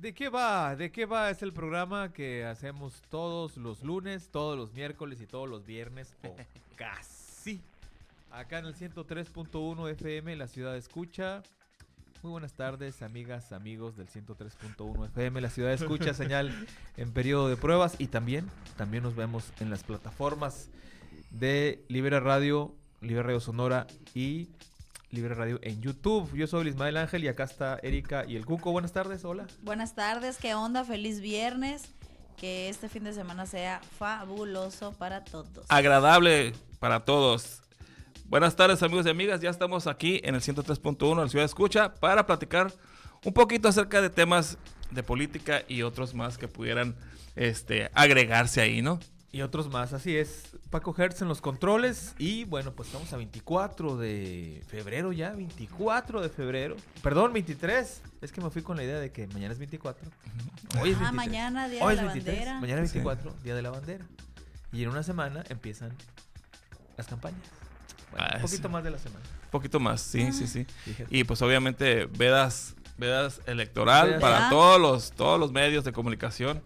¿De qué va? ¿De qué va? Es el programa que hacemos todos los lunes, todos los miércoles y todos los viernes, o casi. Acá en el 103.1 FM, la ciudad escucha. Muy buenas tardes, amigas, amigos del 103.1 FM, la ciudad escucha señal en periodo de pruebas y también, también nos vemos en las plataformas de Libera Radio, Libera Radio Sonora y Libre Radio en YouTube. Yo soy Ismael Ángel y acá está Erika y el Cuco. Buenas tardes, hola. Buenas tardes, ¿qué onda? Feliz viernes. Que este fin de semana sea fabuloso para todos. Agradable para todos. Buenas tardes, amigos y amigas. Ya estamos aquí en el 103.1 de Ciudad Escucha para platicar un poquito acerca de temas de política y otros más que pudieran este, agregarse ahí, ¿no? Y otros más, así es. Paco Hertz en los controles. Y bueno, pues estamos a 24 de febrero ya, 24 de febrero. Perdón, 23. Es que me fui con la idea de que mañana es 24. Hoy es ah, mañana, día de es la bandera. Mañana 24, día de la bandera. Y en una semana empiezan las campañas. Bueno, ah, un poquito más de la semana. Un poquito más, sí, sí, sí. Y pues obviamente vedas, vedas electoral para ah. todos los, todos los medios de comunicación.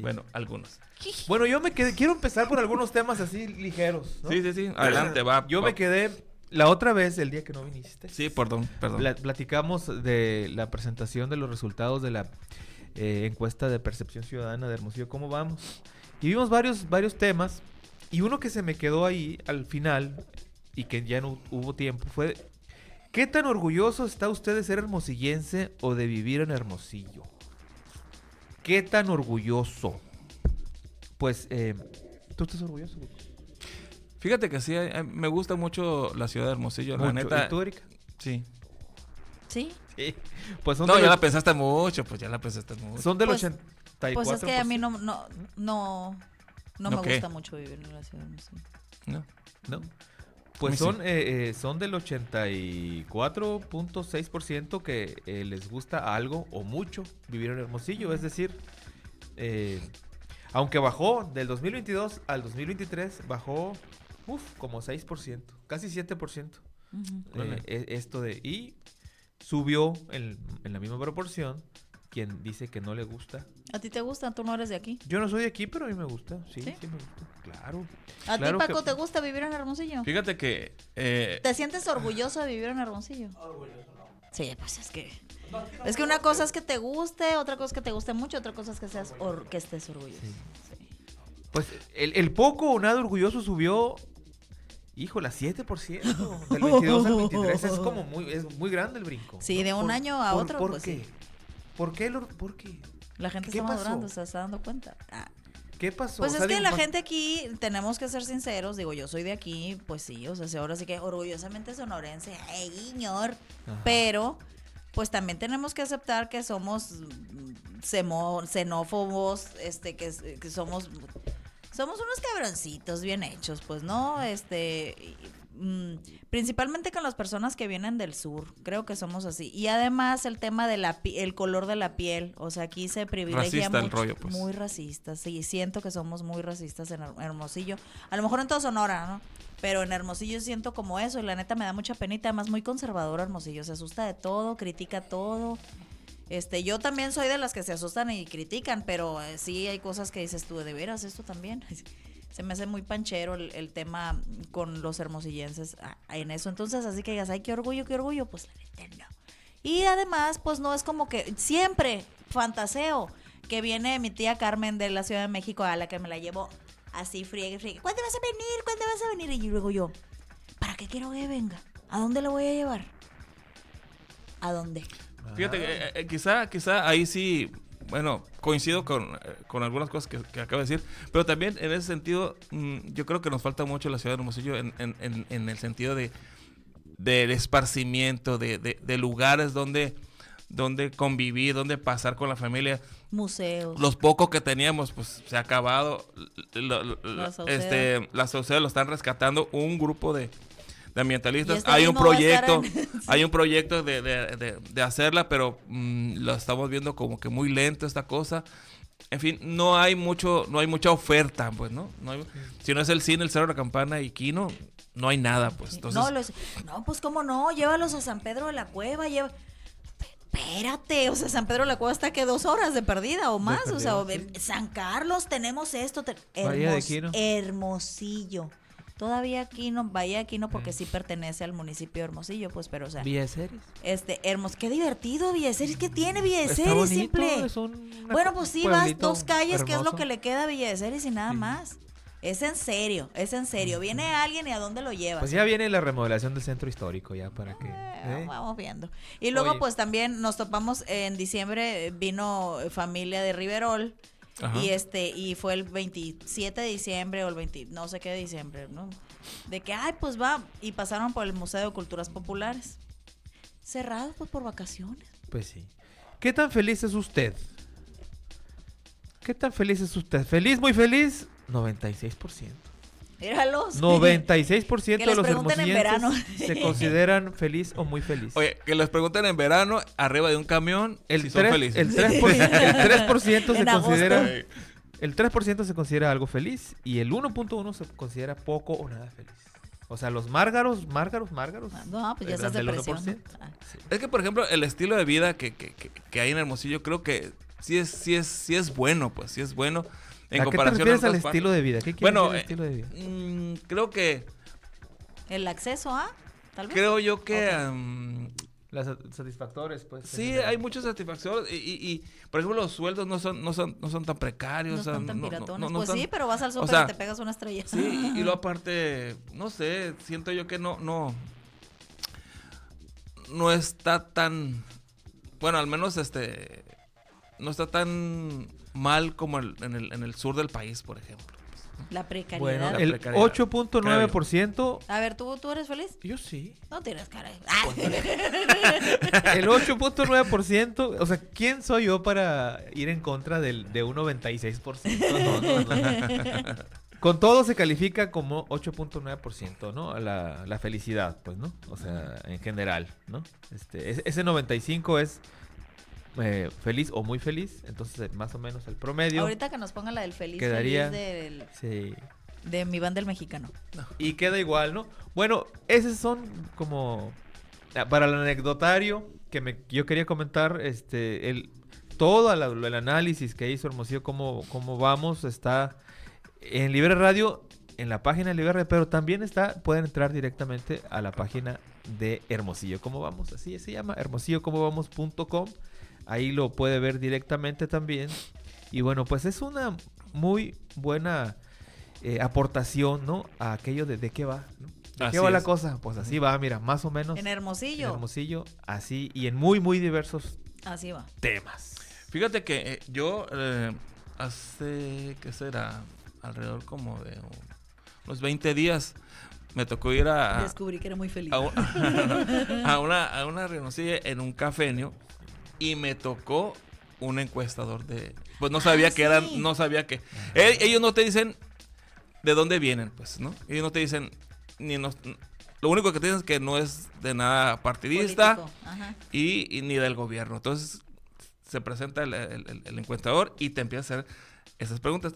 Bueno, algunos. Bueno, yo me quedé. Quiero empezar por algunos temas así ligeros. Sí, sí, sí. Adelante, va. Yo me quedé. La otra vez, el día que no viniste. Sí, perdón, perdón. platicamos de la presentación de los resultados de la eh, encuesta de percepción ciudadana de Hermosillo. ¿Cómo vamos? Y vimos varios, varios temas. Y uno que se me quedó ahí al final y que ya no hubo tiempo fue ¿Qué tan orgulloso está usted de ser hermosillense o de vivir en Hermosillo? ¿Qué tan orgulloso? Pues, eh, ¿tú estás orgulloso? Fíjate que sí, eh, me gusta mucho la ciudad de Hermosillo, la neta. ¿Y tú, Sí. ¿Sí? Sí. Pues no, ya la pensaste mucho, pues ya la pensaste mucho. Son del 84. Pues, pues es que a pues. mí no, no, no, me gusta mucho vivir en la ciudad de Hermosillo. No. No. Pues, pues son, son eh, eh, eh, del 84.6% que les gusta algo o mucho vivir en Hermosillo. Es decir, aunque bajó del 2022 al 2023, bajó como 6%, casi 7%. E, esto de... Y subió en la misma proporción quien dice que no le gusta. ¿A ti te gusta? ¿Tú no eres de aquí? Yo no soy de aquí, pero a mí me gusta. Sí, sí, Claro. ¿A ti, Paco, te gusta vivir en Hermosillo? Fíjate que... Eh, ¿Te sientes orgulloso de vivir en Hermosillo? Ah, orgulloso, no. Sí, pues es que... Es que una cosa es que te guste, otra cosa es que te guste mucho, otra cosa es que seas que estés orgulloso. Pues el, poco o nada orgulloso subió Híjole, 7%. Del 22 al 23 es como muy, es muy grande el brinco. Sí, de un año a otro. ¿Por pues qué? ¿Por qué? ¿Por qué? La gente está se está dando cuenta. Ah. ¿Qué pasó? Pues es que la gente aquí, tenemos que ser sinceros, digo, yo soy de aquí, pues sí, o sea, ahora sí que orgullosamente sonorense, ¡ay, señor! Pero, pues también tenemos que aceptar que somos xenófobos, este, que, que somos somos unos cabroncitos bien hechos, pues, ¿no? Este, Mm, principalmente con las personas que vienen del sur, creo que somos así. Y además el tema del color de la piel, o sea, aquí se privilegia pues. muy racistas. sí, siento que somos muy racistas en Hermosillo, a lo mejor en toda Sonora, ¿no? Pero en Hermosillo siento como eso y la neta me da mucha penita, además muy conservador Hermosillo, se asusta de todo, critica todo. Este, yo también soy de las que se asustan y critican, pero eh, sí hay cosas que dices tú, de veras, esto también. se me hace muy panchero el, tema con los hermosillenses en eso. Entonces, así que digas, ay, qué orgullo, qué orgullo, pues la entiendo. Y además, pues no es como que siempre fantaseo que viene mi tía Carmen de la Ciudad de México a la que me la llevo así friegue, friegue. ¿Cuándo vas a venir? ¿Cuándo vas a venir? Y luego yo, ¿para qué quiero que venga? ¿A dónde la voy a llevar? ¿A dónde? Ah. Fíjate, eh, eh, quizá, quizá ahí sí bueno, coincido eh, con, algunas cosas que, acabo de decir, pero también en ese sentido, mm, yo creo que nos falta mucho la ciudad de Hermosillo en, en, en, el sentido de del esparcimiento, de, lugares donde, donde convivir, donde pasar con la familia. Museos. Los pocos que teníamos, pues se ha acabado. Las este, la sociedad lo están rescatando un grupo de, ambientalistas. Este hay, un proyecto, hay un proyecto, de, hacerla, pero mm, lo estamos viendo como que muy lento esta cosa. En fin, no hay mucho, no hay mucha oferta, pues, ¿no? si no es el cine, el Cerro de la Campana y Kino, no hay nada, pues. Entonces... No, pues cómo no, llévalos a San Pedro de la Cueva, lleva espérate, o sea, San Pedro de la Cueva está que dos horas de perdida o más, o sea, San Carlos tenemos esto, hermosillo todavía aquí no, vaya aquí no, porque mm. sí pertenece al municipio Hermosillo, pues, pero o sea. Villeceres. Este, Hermos, qué divertido, Villeseris ¿qué tiene Villeceres? Simple. bueno, pues sí, vas dos calles, que es lo que le queda a y nada más. Es en serio, es en serio. Viene alguien y a dónde lo llevas. Pues ya viene la remodelación del centro histórico, ya para que. Eh, ¿eh? Vamos viendo. Y luego, pues también nos topamos en diciembre, vino familia de Riverol y este y fue el 27 de diciembre o el 20, no sé qué de diciembre, ¿no? De que, ay, pues va, y pasaron por el Museo de Culturas Populares. Cerrado, pues por vacaciones. Pues sí. ¿Qué tan feliz es usted? ¿Qué tan feliz es usted? ¿Feliz, muy feliz? 96% los 96% de los hermosillenses se consideran feliz o muy feliz. Oye, que les pregunten en verano, arriba de un camión, el 3, El 3%, se considera... El 3% se considera algo feliz y el 1.1 se considera poco o nada feliz. O sea, los márgaros, márgaros, márgaros. No, pues ya estás depresión. Ah. Es que, por ejemplo, el estilo de vida que, que, hay en Hermosillo creo que sí es, sí es, sí es bueno, pues sí es bueno en ¿A comparación qué te refieres al estilo de vida? bueno, estilo de vida? creo que... ¿El acceso a? Tal vez. Creo yo que... las satisfactores, pues. Sí, hay muchos satisfactores y, y, por ejemplo, los sueldos no son, no son, no son tan precarios. No son tan piratones. pues sí, pero vas al súper y te pegas una estrella. Sí, y, y, lo aparte, no sé, siento yo que no, no, no está tan, bueno, al menos este, no está tan mal como en, el, en el sur del país, por ejemplo. La precariedad. Bueno, el 8.9%. A ver, ¿tú, eres feliz? Yo sí. No tienes cara. Ah. el 8.9%. O sea, ¿quién soy yo para ir en contra del, de un 96%? Con todo se califica como 8.9%, ¿no? La, la felicidad, pues, ¿no? O sea, en general, ¿no? Este, ese 95 es eh, feliz o muy feliz, entonces eh, más o menos el promedio. Ahorita que nos pongan la del feliz, quedaría, sí. de mi banda el mexicano. Y queda igual, ¿no? Bueno, esos son como ah, para el anecdotario que me, yo quería comentar, este, el, todo el análisis que hizo Hermosillo, cómo, cómo vamos, está en Libre Radio, en la página de Libre Radio, pero también está, pueden entrar directamente a la página de Hermosillo, cómo vamos, así se llama, hermosillocomovamos.com. Ahí lo puede ver directamente también. Y bueno, pues es una muy buena eh, aportación, ¿no? A aquello de, de qué va. ¿no? ¿De qué va la cosa? Pues así va, mira, más o menos. En Hermosillo. En Hermosillo, así y en muy, muy diversos temas. Fíjate que eh, yo eh, hace, ¿qué será? Alrededor como de unos 20 días me tocó ir a... Descubrí que era muy feliz. A, una a una, a en un cafenio y me tocó un encuestador de. Pues no sabía ah, que eran, no sabía que. Eh, ellos no te dicen de dónde vienen, pues, ¿no? Ellos no te dicen ni lo único que te dicen es que no es de nada partidista y, ni del gobierno. Entonces se presenta el, encuestador y te empieza a hacer esas preguntas.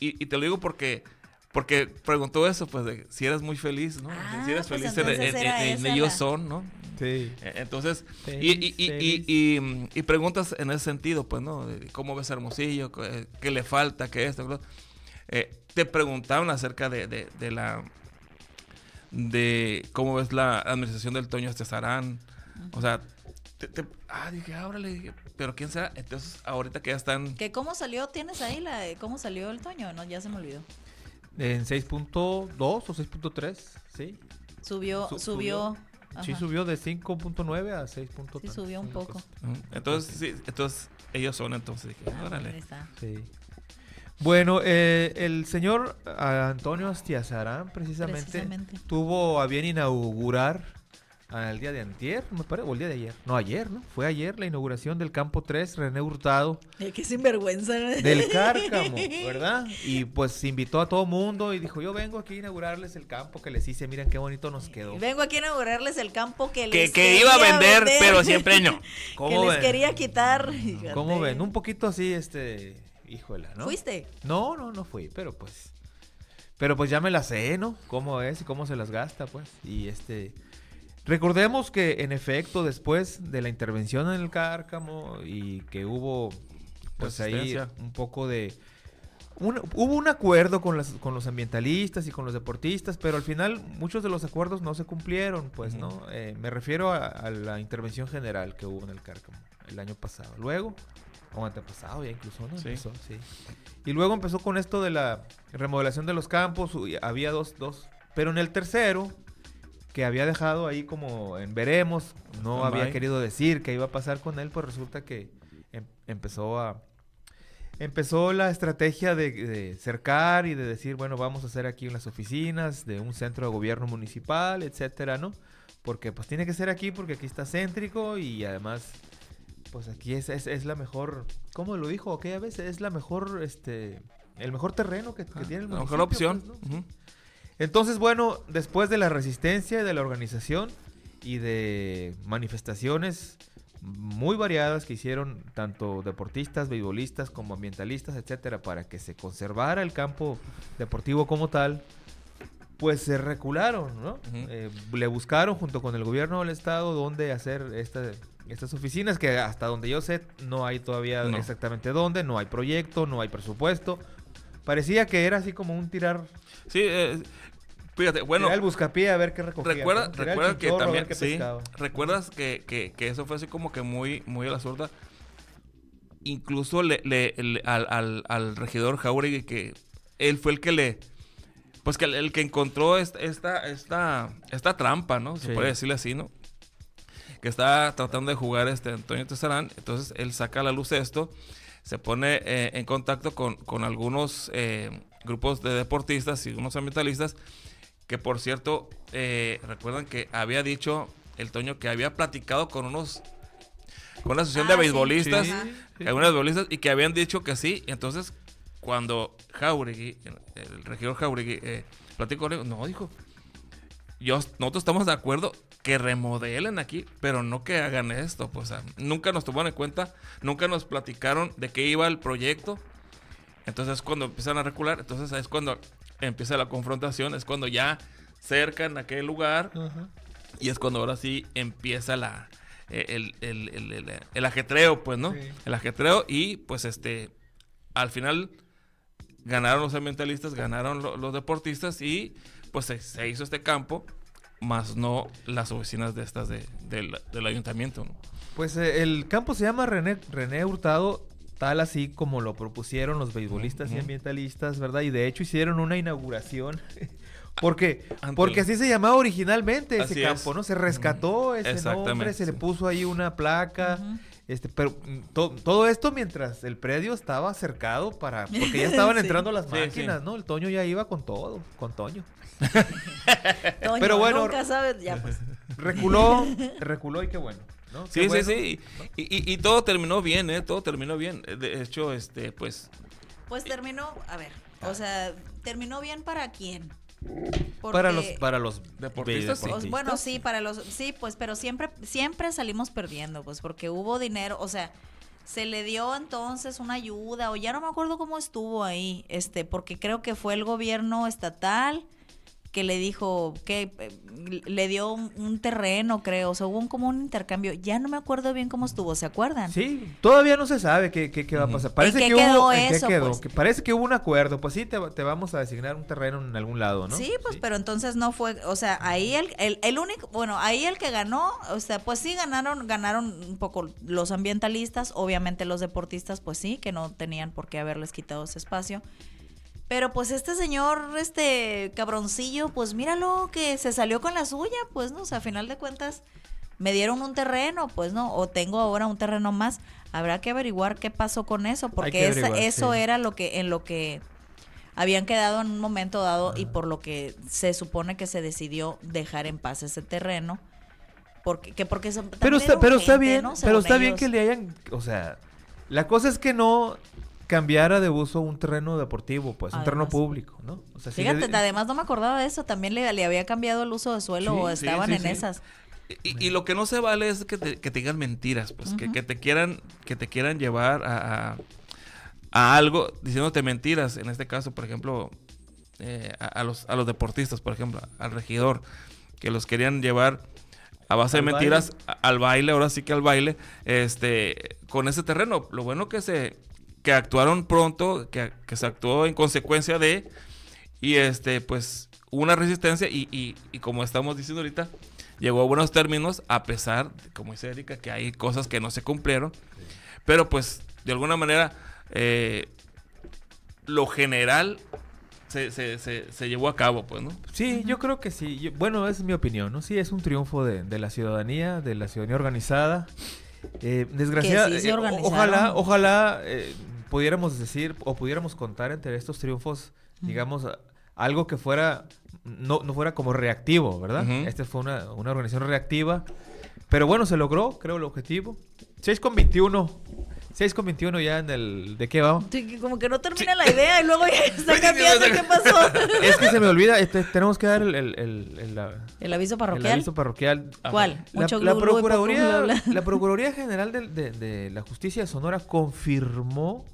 Y, te lo digo porque porque preguntó eso, pues, de si eres muy feliz, ¿no? Ah, si eres pues, feliz en, ellos son, ¿no? Sí. E-, entonces, y, y, y, preguntas en ese sentido, pues, ¿no? ¿Cómo ves Hermosillo? Eh, ¿Qué le falta? ¿Qué esto? Eh, te preguntaban acerca de, la de cómo ves la administración del Toño Estezarán. O sea, te, ah, dije, ahora dije, pero quién será. Entonces, ahorita que ya están. ¿Que ¿Cómo salió? ¿Tienes ahí la cómo salió el Toño? No, ya se me olvidó. En 6.2 o 6.3, sí. subió, subió, Sí subió de 5.9 a 6.3. Sí subió un poco. Mm, entonces, entonces ellos son entonces. Ah, bueno, eh, el señor ah, Antonio Astiazarán precisamente, tuvo a bien inaugurar al ah, día de antier, me parece, o el día de ayer. No, ayer, ¿no? Fue ayer la inauguración del campo 3, René Hurtado. Eh, qué sinvergüenza. Del Cárcamo, ¿verdad? Y pues invitó a todo mundo y dijo, yo vengo aquí a inaugurarles el campo que les hice, miren qué bonito nos quedó. Vengo aquí a inaugurarles el campo que les Que, que iba a vender, pero siempre no. ¿Cómo que les quería quitar. ¿Cómo ven? Un poquito así, este, híjola, ¿no? ¿Fuiste? No, no, no fui, pero pues... Pero pues ya me la sé, ¿no? ¿Cómo es y cómo se las gasta, pues? Y este... Recordemos que en efecto después de la intervención en el cárcamo y que hubo pues ahí un poco de... hubo un acuerdo con, las, con los ambientalistas y con los deportistas, pero al final muchos de los acuerdos no se cumplieron, pues, ¿no? Eh, me refiero a, la intervención general que hubo en el cárcamo el año pasado. Luego, o antepasado ya incluso, ¿no? Sí. sí. Y luego empezó con esto de la remodelación de los campos, había dos, dos. Pero en el tercero, que había dejado ahí como en veremos, no ah, había querido decir qué iba a pasar con él, pues resulta que em, empezó a... Empezó la estrategia de, cercar y de decir, bueno, vamos a hacer aquí unas oficinas de un centro de gobierno municipal, etcétera, ¿no? Porque pues tiene que ser aquí porque aquí está céntrico y además, pues aquí es, es, la mejor, ¿cómo lo dijo a veces Es la mejor, este, el mejor terreno que, ah, tiene el municipio. La mejor opción. Pues, entonces, bueno, después de la resistencia de la organización y de manifestaciones muy variadas que hicieron tanto deportistas, beisbolistas como ambientalistas, etcétera, para que se conservara el campo deportivo como tal, pues se recularon, ¿no? Eh, le buscaron junto con el gobierno del estado dónde hacer estas oficinas, que hasta donde yo sé no hay todavía exactamente dónde, no hay proyecto, no hay presupuesto, Parecía que era así como un tirar. Sí, eh, fíjate, bueno. Tirar el buscapié a ver qué recogía. Recuerda, recuerda que también. Sí, recuerdas que, eso fue así como que muy, muy a la zurda. Incluso le, al, regidor Jauregui, que él fue el que le. Pues que el, que encontró esta, esta, esta, trampa, ¿no? Se puede decirle así, ¿no? Que está tratando de jugar este Antonio Tesarán. Entonces él saca a la luz esto se pone eh, en contacto con, con algunos eh, grupos de deportistas y unos ambientalistas, que por cierto, eh, recuerdan que había dicho el Toño que había platicado con unos con una asociación de ah, beisbolistas, y que habían dicho que sí. Entonces, cuando Jauregui, el regidor Jauregui, con platicó, no, dijo, nosotros estamos de acuerdo que remodelen aquí, pero no que hagan esto. Pues, nunca nos tomaron en cuenta, nunca nos platicaron de qué iba el proyecto. Entonces, cuando empiezan a recular, entonces es cuando empieza la confrontación, es cuando ya cercan aquel lugar y es cuando ahora sí empieza la, e, el, ajetreo, pues, ¿no? El ajetreo y pues este, al final ganaron los ambientalistas, ganaron los deportistas y pues se, hizo este campo, más no las oficinas de estas del, ayuntamiento. ¿no? Pues eh, el campo se llama René, René Hurtado tal así como lo propusieron los beisbolistas y ambientalistas, ¿verdad? Y de hecho hicieron una inauguración. porque, porque así se llamaba originalmente ese campo, ¿no? Se rescató ese nombre, se le puso ahí una placa. Este, pero mm, todo esto mientras el predio estaba cercado para. Porque ya estaban entrando las máquinas, ¿no? El Toño ya iba con todo, con Toño. pero bueno. ya pues. Reculó, reculó y qué bueno. sí, sí, sí, y, y, todo terminó bien, ¿eh? Todo terminó bien. De hecho, este, pues. Pues terminó, a ver, o ah. sea, terminó bien para quién para los para los deportistas, bueno sí para los sí pues pero siempre siempre salimos perdiendo pues porque hubo dinero o sea se le dio entonces una ayuda o ya no me acuerdo cómo estuvo ahí este porque creo que fue el gobierno estatal que le dijo que eh, le dio un, terreno, creo, o sea, hubo como un intercambio. Ya no me acuerdo bien cómo estuvo, ¿se acuerdan? Sí, todavía no se sabe qué, qué, va a pasar. Parece que quedó hubo, eso, pues? parece que hubo un acuerdo, pues sí, te, te, vamos a designar un terreno en algún lado, ¿no? Sí, pues pero entonces no fue, o sea, ahí el, el, el, único, bueno, ahí el que ganó, o sea, pues sí ganaron, ganaron un poco los ambientalistas, obviamente los deportistas, pues sí, que no tenían por qué haberles quitado ese espacio. Pero pues este señor, este cabroncillo, pues míralo que se salió con la suya, pues, ¿no? O sea, a final de cuentas, me dieron un terreno, pues, ¿no? O tengo ahora un terreno más. Habrá que averiguar qué pasó con eso, porque eso era lo que, en lo que habían quedado en un momento dado y por lo que se supone que se decidió dejar en paz ese terreno. Porque, que porque pero está, pero está bien, pero está bien que le hayan, o sea, la cosa es que no cambiara de uso un terreno deportivo, pues, un terreno público, ¿no? fíjate, además no me acordaba de eso, también le, había cambiado el uso de suelo o estaban en esas. Y, lo que no se vale es que te, que digan mentiras, pues, que, te quieran, que te quieran llevar a, algo diciéndote mentiras. En este caso, por ejemplo, eh, a, los, a los deportistas, por ejemplo, al regidor, que los querían llevar a base de mentiras al baile, ahora sí que al baile, este, con ese terreno. Lo bueno que se, que actuaron pronto, que, se actuó en consecuencia de, y este, pues una resistencia y, y, como estamos diciendo ahorita, llegó a buenos términos, a pesar, como dice Erika, que hay cosas que no se cumplieron, pero pues de alguna manera eh, lo general se, se, se, llevó a cabo, pues, ¿no? Sí, yo creo que sí. bueno, es mi opinión, ¿no? Sí, es un triunfo de, de la ciudadanía, de la ciudadanía organizada. Eh, desgraciada, eh, ojalá, ojalá eh, pudiéramos decir o pudiéramos contar entre estos triunfos, digamos, algo que fuera, no, no fuera como reactivo, ¿verdad? Esta fue una, una, organización reactiva. Pero bueno, se logró, creo, el objetivo. 6 con 21. 6 con 21 ya en el... ¿De qué vamos? como que no termina la idea y luego ya está cambiando. ¿Qué pasó? Es que se me olvida. Este, tenemos que dar el... El, el, aviso parroquial? parroquial. ¿Cuál? La, la, Procuraduría, la Procuraduría General de, de la Justicia de Sonora confirmó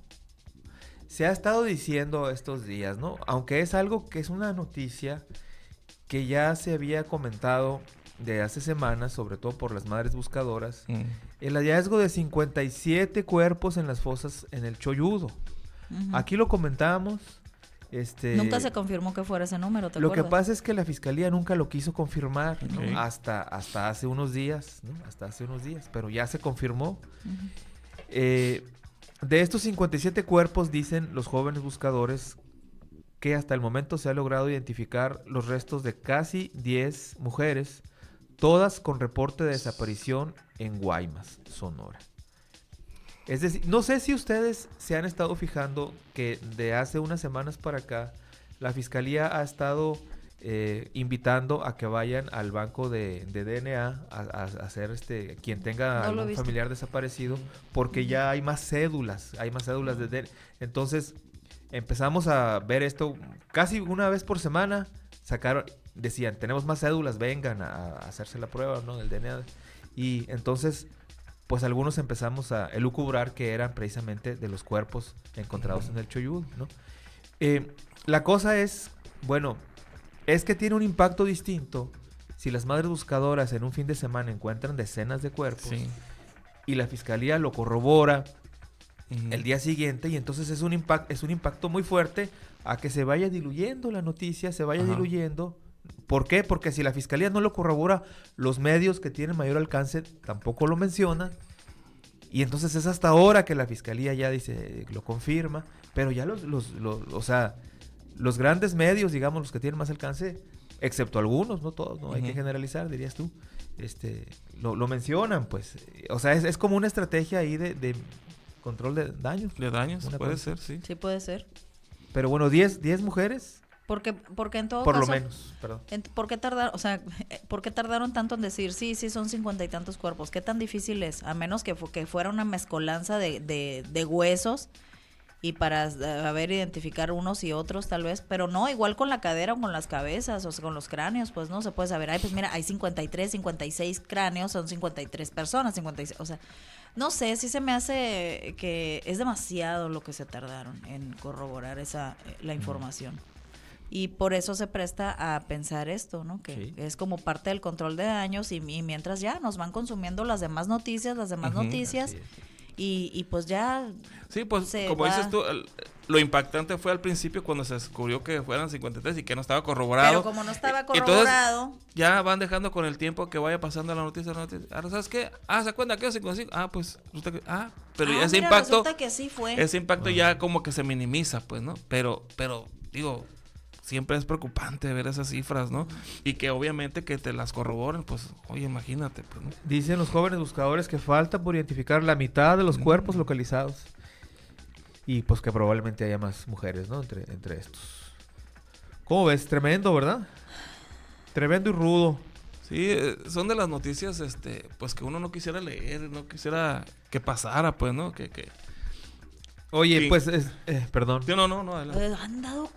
se ha estado diciendo estos días, ¿no? Aunque es algo que es una noticia que ya se había comentado de hace semanas, sobre todo por las madres buscadoras, mm. el hallazgo de 57 cuerpos en las fosas en el Choyudo. Aquí lo comentábamos. Este, nunca se confirmó que fuera ese número, ¿te Lo que pasa es que la fiscalía nunca lo quiso confirmar hasta, hasta hace unos días, Hasta hace unos días, pero ya se confirmó. eh, de estos 57 cuerpos, dicen los jóvenes buscadores, que hasta el momento se ha logrado identificar los restos de casi 10 mujeres, todas con reporte de desaparición en Guaymas, Sonora. Es decir, no sé si ustedes se han estado fijando que de hace unas semanas para acá, la Fiscalía ha estado eh, invitando a que vayan al banco de, DNA a, hacer este quien tenga un familiar desaparecido porque ya hay más cédulas hay más cédulas de DNA. entonces empezamos a ver esto casi una vez por semana sacaron decían tenemos más cédulas vengan a, hacerse la prueba no del DNA y entonces pues algunos empezamos a elucubrar que eran precisamente de los cuerpos encontrados en el Choyud, eh, la cosa es, bueno, es que tiene un impacto distinto si las madres buscadoras en un fin de semana encuentran decenas de cuerpos y la fiscalía lo corrobora el día siguiente y entonces es un, es un impacto muy fuerte a que se vaya diluyendo la noticia, se vaya diluyendo. ¿Por qué? Porque si la fiscalía no lo corrobora, los medios que tienen mayor alcance tampoco lo mencionan. Y entonces es hasta ahora que la fiscalía ya dice, lo confirma, pero ya los, los, los o sea, los grandes medios, digamos, los que tienen más alcance, excepto algunos, no todos, no hay que generalizar, dirías tú, este, lo, lo mencionan, pues. O sea, es, como una estrategia ahí de, control de daños. De daños, puede ser, sí. Sí, puede ser. Pero bueno, 10 mujeres. Porque, porque en todo Por lo menos, perdón. ¿por, qué tardaron, o sea, tardaron tanto en decir, sí, sí, son cincuenta y tantos cuerpos? ¿Qué tan difícil es? A menos que, que fuera una mezcolanza de huesos y para saber eh, identificar unos y otros tal vez, pero no, igual con la cadera o con las cabezas o con los cráneos, pues no se puede saber, ay, pues mira, hay 53, 56 cráneos, son 53 personas, 56, o sea, no sé, sí se me hace que es demasiado lo que se tardaron en corroborar esa eh, la información. Y por eso se presta a pensar esto, ¿no? Que es como parte del control de daños y, mientras ya nos van consumiendo las demás noticias, las demás noticias y, y pues ya... Sí, pues como dices tú, lo impactante fue al principio cuando se descubrió que fueran 53 y que no estaba corroborado. Pero como no e, estaba corroborado... ya van dejando con el tiempo que vaya pasando la noticia, la noticia. Ahora, ¿sabes qué? Ah, ¿se acuerdan que 55? Ah, pues Ah, pero ah, ese mira, impacto... Resulta que sí fue. Ese impacto ya como que se minimiza, pues, ¿no? Pero, pero, digo, siempre es preocupante ver esas cifras, ¿no? Y que obviamente que te las corroboren, pues, oye, imagínate. Pues, ¿no? Dicen los jóvenes buscadores que falta por identificar la mitad de los cuerpos localizados. Y pues que probablemente haya más mujeres, ¿no? Entre, entre estos. ¿Cómo ves? Tremendo, ¿verdad? Tremendo y rudo. Sí, eh, son de las noticias, este, pues que uno no quisiera leer, no quisiera que pasara, pues, ¿no? Que, que... Oye, pues, eh, perdón. no, no, no, adelante. Han dado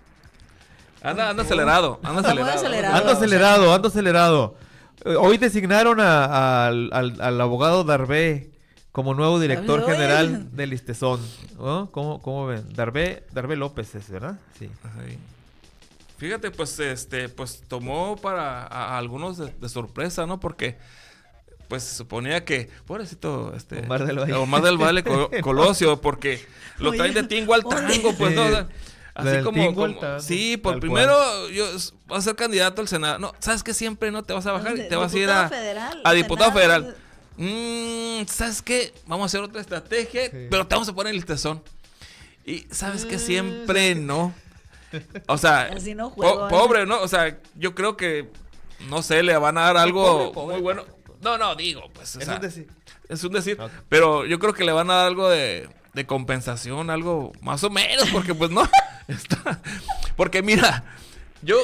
Anda, acelerado, anda acelerado. Anda acelerado, anda acelerado. Eh, hoy designaron al, al, abogado Darbé como nuevo director general del Istezón. ¿No? ¿Cómo, ¿Cómo, ven? Darbé, López es, ¿verdad? Sí. Fíjate, pues, este, pues tomó para algunos de, sorpresa, ¿no? Porque pues se suponía que, pobrecito, este, Omar del Valle, Omar del Valle Colosio, porque lo traen de tingo al tango, pues, ¿no? Así como, Sí, por primero yo va a ser candidato al Senado. No, sabes que siempre no te vas a bajar y te vas a ir a, diputado federal. Mm, ¿Sabes qué? Vamos a hacer otra estrategia, pero te vamos a poner el listazón. Y sabes mm, que siempre no. O sea, pobre, ¿no? O sea, yo creo que, no sé, le van a dar algo muy bueno. No, no, digo, pues. es un decir. Es un decir. Pero yo creo que le van a dar algo de de compensación, algo más o menos, porque pues no. porque mira, yo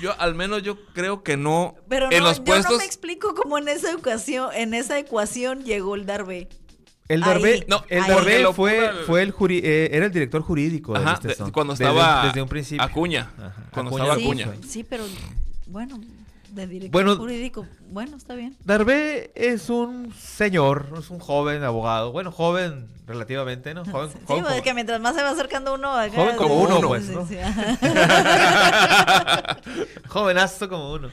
yo al menos yo creo que no. Pero en los yo puestos... no me explico cómo en esa ecuación, en esa ecuación llegó el Darbe. El Darbe, no, el Darbe fue, fue el eh, era el director jurídico de, este cuando estaba desde, un principio. Acuña, cuando estaba Acuña. sí, pero bueno, de director bueno, jurídico. Bueno, está bien. Darvé es un señor, es un joven abogado. Bueno, joven relativamente, ¿no? sí, porque mientras más se va acercando uno... joven como uno, pues, Jovenazo como uno.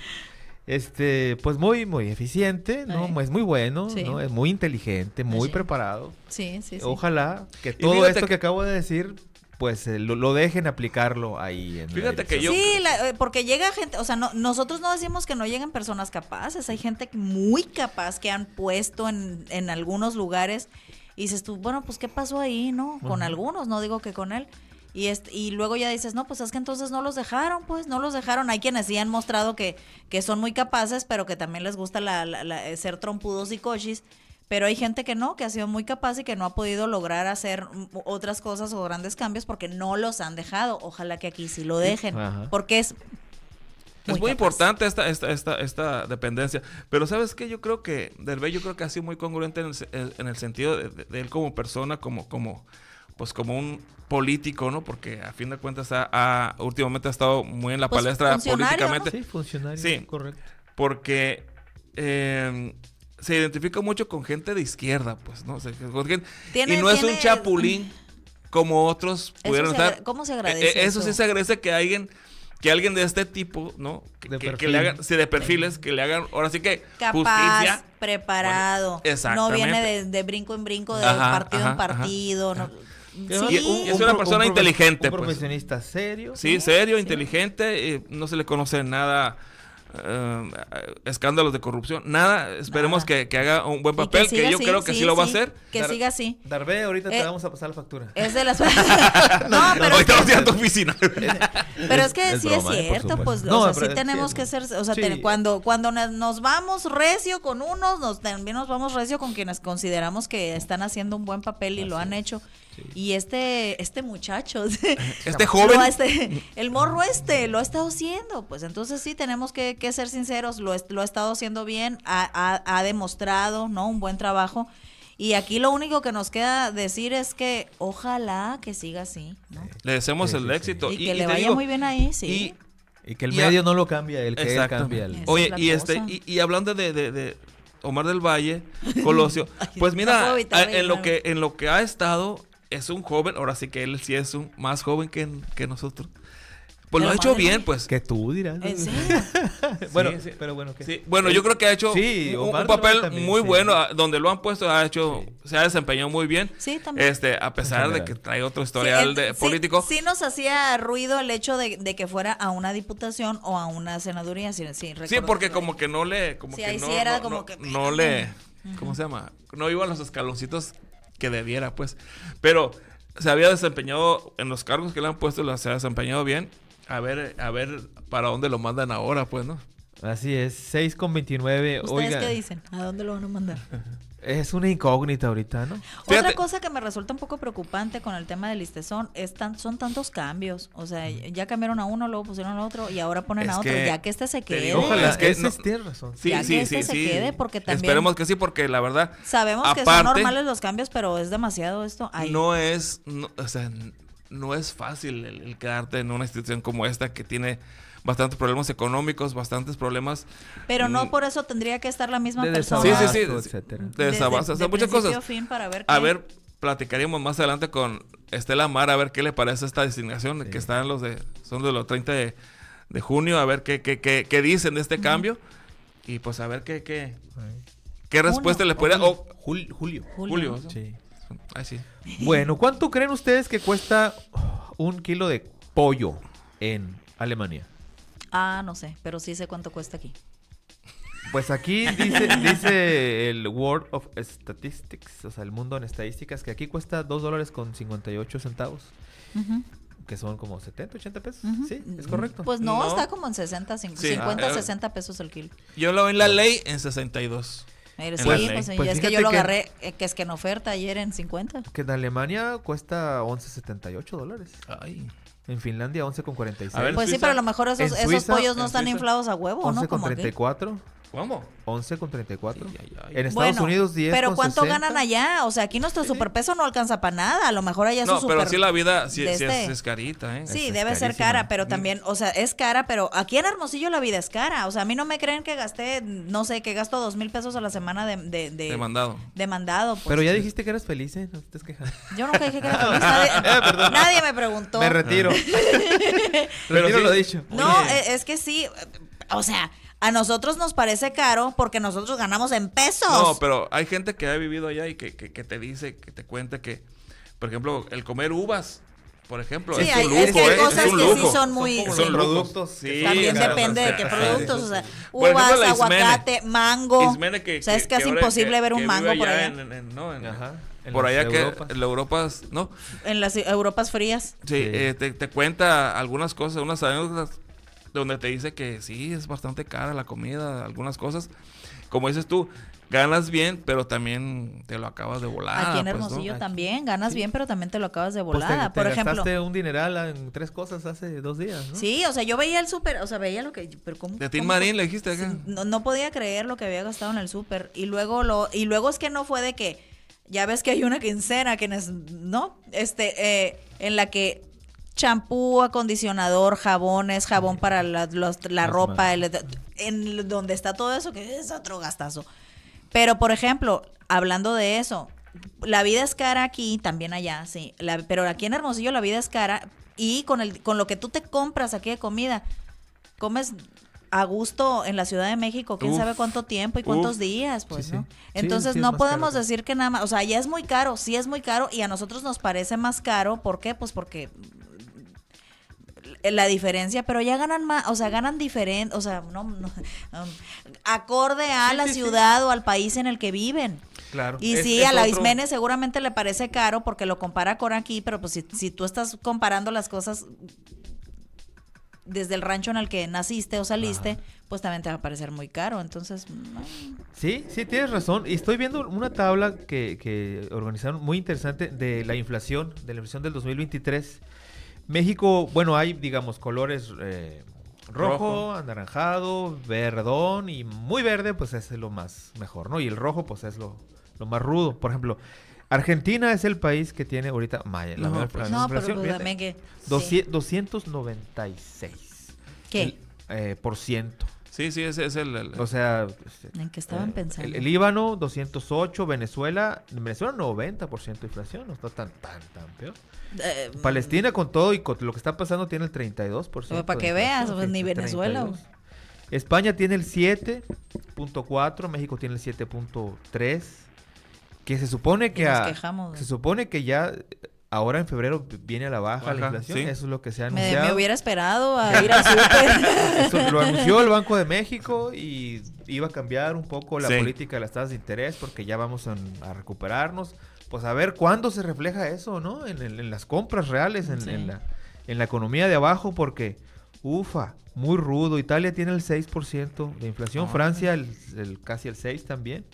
Este, pues muy, muy eficiente, ¿no? Es muy bueno, ¿no? Es muy inteligente, muy preparado. Sí, sí, sí. Ojalá que todo esto que acabo de decir pues eh, lo, dejen aplicarlo ahí. En Fíjate que Sí, eh, porque llega gente, o sea, no, nosotros no decimos que no lleguen personas capaces, hay gente muy capaz que han puesto en, en algunos lugares y dices tú, bueno, pues ¿qué pasó ahí, no? Con algunos, no digo que con él. Y, este, y luego ya dices, no, pues es que entonces no los dejaron, pues no los dejaron. Hay quienes sí han mostrado que, que son muy capaces, pero que también les gusta eh, ser trompudos y cochis pero hay gente que no, que ha sido muy capaz y que no ha podido lograr hacer otras cosas o grandes cambios porque no los han dejado. Ojalá que aquí sí lo dejen, porque es... es muy importante esta, dependencia. Pero ¿sabes qué? Yo creo que Del yo creo que ha sido muy congruente en el, sentido de, él como persona, como, como, pues como un político, ¿no? Porque a fin de cuentas ha, últimamente ha estado muy en la pues, palestra políticamente. Sí, funcionario. Sí, correcto. Porque... Eh, se identifica mucho con gente de izquierda, pues, ¿no? y no es un chapulín como otros pudieron estar. ¿Cómo se agradece? Eh, eh, eso, sí se agradece que alguien que alguien de este tipo, ¿no? Que, de le hagan, sí, de perfiles, que le hagan, ahora sí que Capaz, preparado. Exacto. no viene de, brinco en brinco, de partido en partido. es una persona inteligente. Un pues. profesionista serio. Sí, serio, inteligente. Eh, no se le conoce nada eh, escándalos de corrupción, nada. Esperemos Que, que, haga un buen papel, que, yo creo que sí, lo va a hacer. Que siga así. Darbe, ahorita te eh, vamos a pasar la factura. Es de las. no, pero. Ahorita a tu oficina. pero es que sí es ¿eh? cierto, pues. sí tenemos que ser. O sea, cuando, cuando nos vamos recio con unos, nos, también nos vamos recio con quienes consideramos que están haciendo un buen papel y lo han hecho. Y este, este muchacho, este joven, este, el morro este, lo ha estado haciendo. Pues entonces sí, tenemos que, ser sinceros, lo, ha estado haciendo bien, ha, demostrado ¿no? un buen trabajo. Y aquí lo único que nos queda decir es que ojalá que siga así. Le deseamos el éxito. Y, que le vaya muy bien ahí, sí. Y, que el medio no lo cambie. el que él Oye, y, este, y, hablando de, de, Omar del Valle, Colosio, pues mira, en, lo que, en lo que ha estado, es un joven, ahora sí que él sí es un, más joven que, que nosotros. Pues lo ha hecho bien, pues. Que tú dirás. bueno, pero bueno. Bueno, yo creo que ha hecho un, papel muy bueno. Ah, donde lo han puesto, ha hecho, se ha desempeñado muy bien. Sí, también. Este, a pesar de que trae otro historial de, político. Sí nos hacía ruido el hecho de, que fuera a una diputación o a una senaduría, sí, sí. porque como que no le, como que no, como que... le, ¿cómo se llama? No iba a los escaloncitos que debiera, pues. Pero se había desempeñado en los cargos que le han puesto, se ha desempeñado bien. A ver, a ver para dónde lo mandan ahora, pues, ¿no? Así es, 6 con 29. ¿Ustedes qué dicen? ¿A dónde lo van a mandar? Es una incógnita ahorita, ¿no? Otra cosa que me resulta un poco preocupante con el tema del listezón es tan, son tantos cambios. O sea, ya cambiaron a uno, luego pusieron a otro y ahora ponen a otro. ya que este se quede. ojalá, es que no, razón. Sí, ya sí, que este se quede porque también. Esperemos que sí, porque la verdad. Sabemos que son normales los cambios, pero es demasiado esto. No es. o sea, no es fácil el, el quedarte en una institución como esta que tiene bastantes problemas económicos, bastantes problemas. Pero no mm, por eso tendría que estar la misma persona. Sí, sí, sí, De desabasto, o muchas cosas. A ver, platicaríamos más adelante con Estela Mar a ver qué le parece esta designación que están los de son de los 30 de, junio, a ver qué, dicen de este cambio y pues a ver qué qué, respuesta le puede julio julio, Bueno, ¿cuánto creen ustedes que cuesta un kilo de pollo en Alemania? Ah, no sé, pero sí sé cuánto cuesta aquí. Pues aquí dice, dice el World of Statistics, o sea, el mundo en estadísticas, que aquí cuesta 2 dólares con 58 centavos. Que son como 70, 80 pesos. Sí, es correcto. Pues no, está como en 60, 50, 60 pesos el kilo. Yo lo en la ley en 62. Pero sí, pues, pues, es que yo lo agarré, eh, que es que en oferta ayer en 50. Que en Alemania cuesta 11.78 dólares. Ay. En Finlandia 11,46. Pues sí, pero a lo mejor esos, pollos no están inflados a huevo, ¿no? 11,34. ¿Cómo? 11 con 34. En Estados Unidos 10 Pero ¿cuánto ganan allá? O sea, aquí nuestro superpeso no alcanza para nada. A lo mejor allá no, un super... pero sí la vida sí, este es, carita, ¿eh? Sí, debe ser cara, pero mm. también, o sea, es cara, pero aquí en Hermosillo la vida es cara. O sea, a mí no me creen que gasté, no sé, que gasto dos mil pesos a la semana de... de, de demandado. Demandado. Pues. Pero ya dijiste que eras feliz, ¿eh? No te Yo nunca dije que era feliz. Ah, nadie, nadie me preguntó. Me retiro. retiro yo lo dicho. No, e, es que sí, o sea... A nosotros nos parece caro porque nosotros ganamos en pesos. No, pero hay gente que ha vivido allá y que, que, te dice, que te cuenta que, por ejemplo, el comer uvas por ejemplo. Sí, es un lujo, es que hay ¿eh? cosas que sí son muy... Son, productos, sí. También depende de qué productos, o sea, uvas, aguacate, mango. o sea, es que, imposible ver un mango por allá. En, no, por allá que en Europa, ¿no? En las Europas frías. Sí, eh, te, te, cuenta algunas cosas, unas anécdotas donde te dice que sí, es bastante cara la comida, algunas cosas. Como dices tú, ganas bien, pero también te lo acabas de volar. Aquí en pues, Hermosillo también, ganas bien, pero también te lo acabas de pues volar. Por ejemplo, gastaste un dineral en tres cosas hace dos días, ¿no? Sí, o sea, yo veía el súper, o sea, veía lo que... de Tim Marín le dijiste No, no podía creer lo que había gastado en el súper. Y luego, lo, y luego es que no fue de que... Ya ves que hay una quincena que... ¿No? Este, eh, en la que champú, acondicionador, jabones, jabón para la, ropa, en donde está todo eso, que es otro gastazo. Pero, por ejemplo, hablando de eso, la vida es cara aquí, también allá, sí. pero aquí en Hermosillo la vida es cara y con, el, con lo que tú te compras aquí de comida, comes a gusto en la Ciudad de México, quién sabe cuánto tiempo y cuántos días, pues, ¿no? Entonces no podemos decir que nada más, o sea, ya es muy caro, sí es muy caro y a nosotros nos parece más caro, ¿por qué? Pues porque eh, la diferencia, pero ya ganan más, o sea, ganan diferente, o sea, no, um, acorde a la ciudad o al país en el que viven. Claro. Y sí, a la Ismene seguramente le parece caro porque lo compara con aquí, pero pues si, tú estás comparando las cosas desde el rancho en el que naciste o saliste, pues también te va a parecer muy caro. Entonces. Sí, sí, tienes razón. Y estoy viendo una tabla que, que, organizaron muy interesante de la inflación, de la inflación del 2023. México, bueno, hay, digamos, colores eh, rojo, anaranjado, verdón y muy verde, pues es lo más mejor, ¿no? Y el rojo, pues es lo, más rudo. Por ejemplo, Argentina es el país que tiene ahorita mayor 296. Pues, eh, por ciento Sí, sí, ese es el, O sea... ¿En qué estaban eh, pensando? El, Líbano, 208, Venezuela... Venezuela, 90% de inflación, no está tan, tan, tan peor. Eh, Palestina con todo y con lo que está pasando tiene el 32%. Para que veas, pues, ni Venezuela. España tiene el 7.4, México tiene el 7.3, que se supone que, se supone que ya Ahora en febrero viene a la baja, la inflación, eso es lo que se ha Me, hubiera esperado a ir a súper. lo anunció el Banco de México y iba a cambiar un poco la política de las tasas de interés porque ya vamos a, recuperarnos. Pues a ver cuándo se refleja eso, ¿no? En, las compras reales, en, la, economía de abajo, porque, ufa, muy rudo. Italia tiene el 6% de inflación, ah. Francia el, casi el 6% también.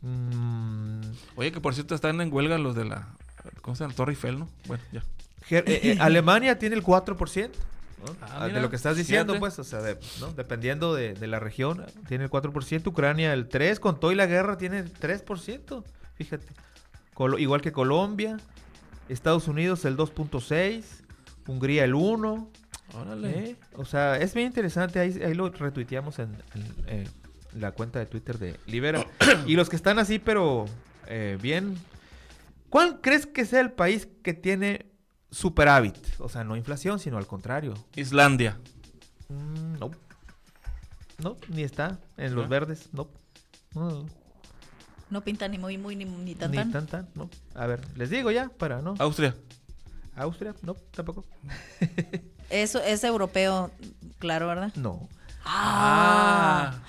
Mm. Oye, que por cierto están en huelga los de la o sea, el Torre ¿no? Bueno, ya. Eh, eh, Alemania tiene el 4%. Ah, ah, de lo que estás diciendo, pues, o sea, dependiendo de, la región, tiene el 4%, Ucrania el 3%, con todo y la guerra tiene el 3%, fíjate. igual que Colombia, Estados Unidos el 2.6, Hungría el 1. Órale. ¿Eh? O sea, es bien interesante, ahí, lo retuiteamos en, la cuenta de Twitter de Libera. y los que están así, pero bien ¿Cuál crees que sea el país que tiene superávit? O sea, no inflación, sino al contrario. Islandia. Mm, no. No, ni está. En los verdes, no. no. pinta ni muy, muy, ni, ni tan, Ni tan, tan, no. A ver, les digo ya, para, ¿no? Austria. Austria, no, tampoco. Eso es europeo, claro, ¿verdad? No. Ah. ah.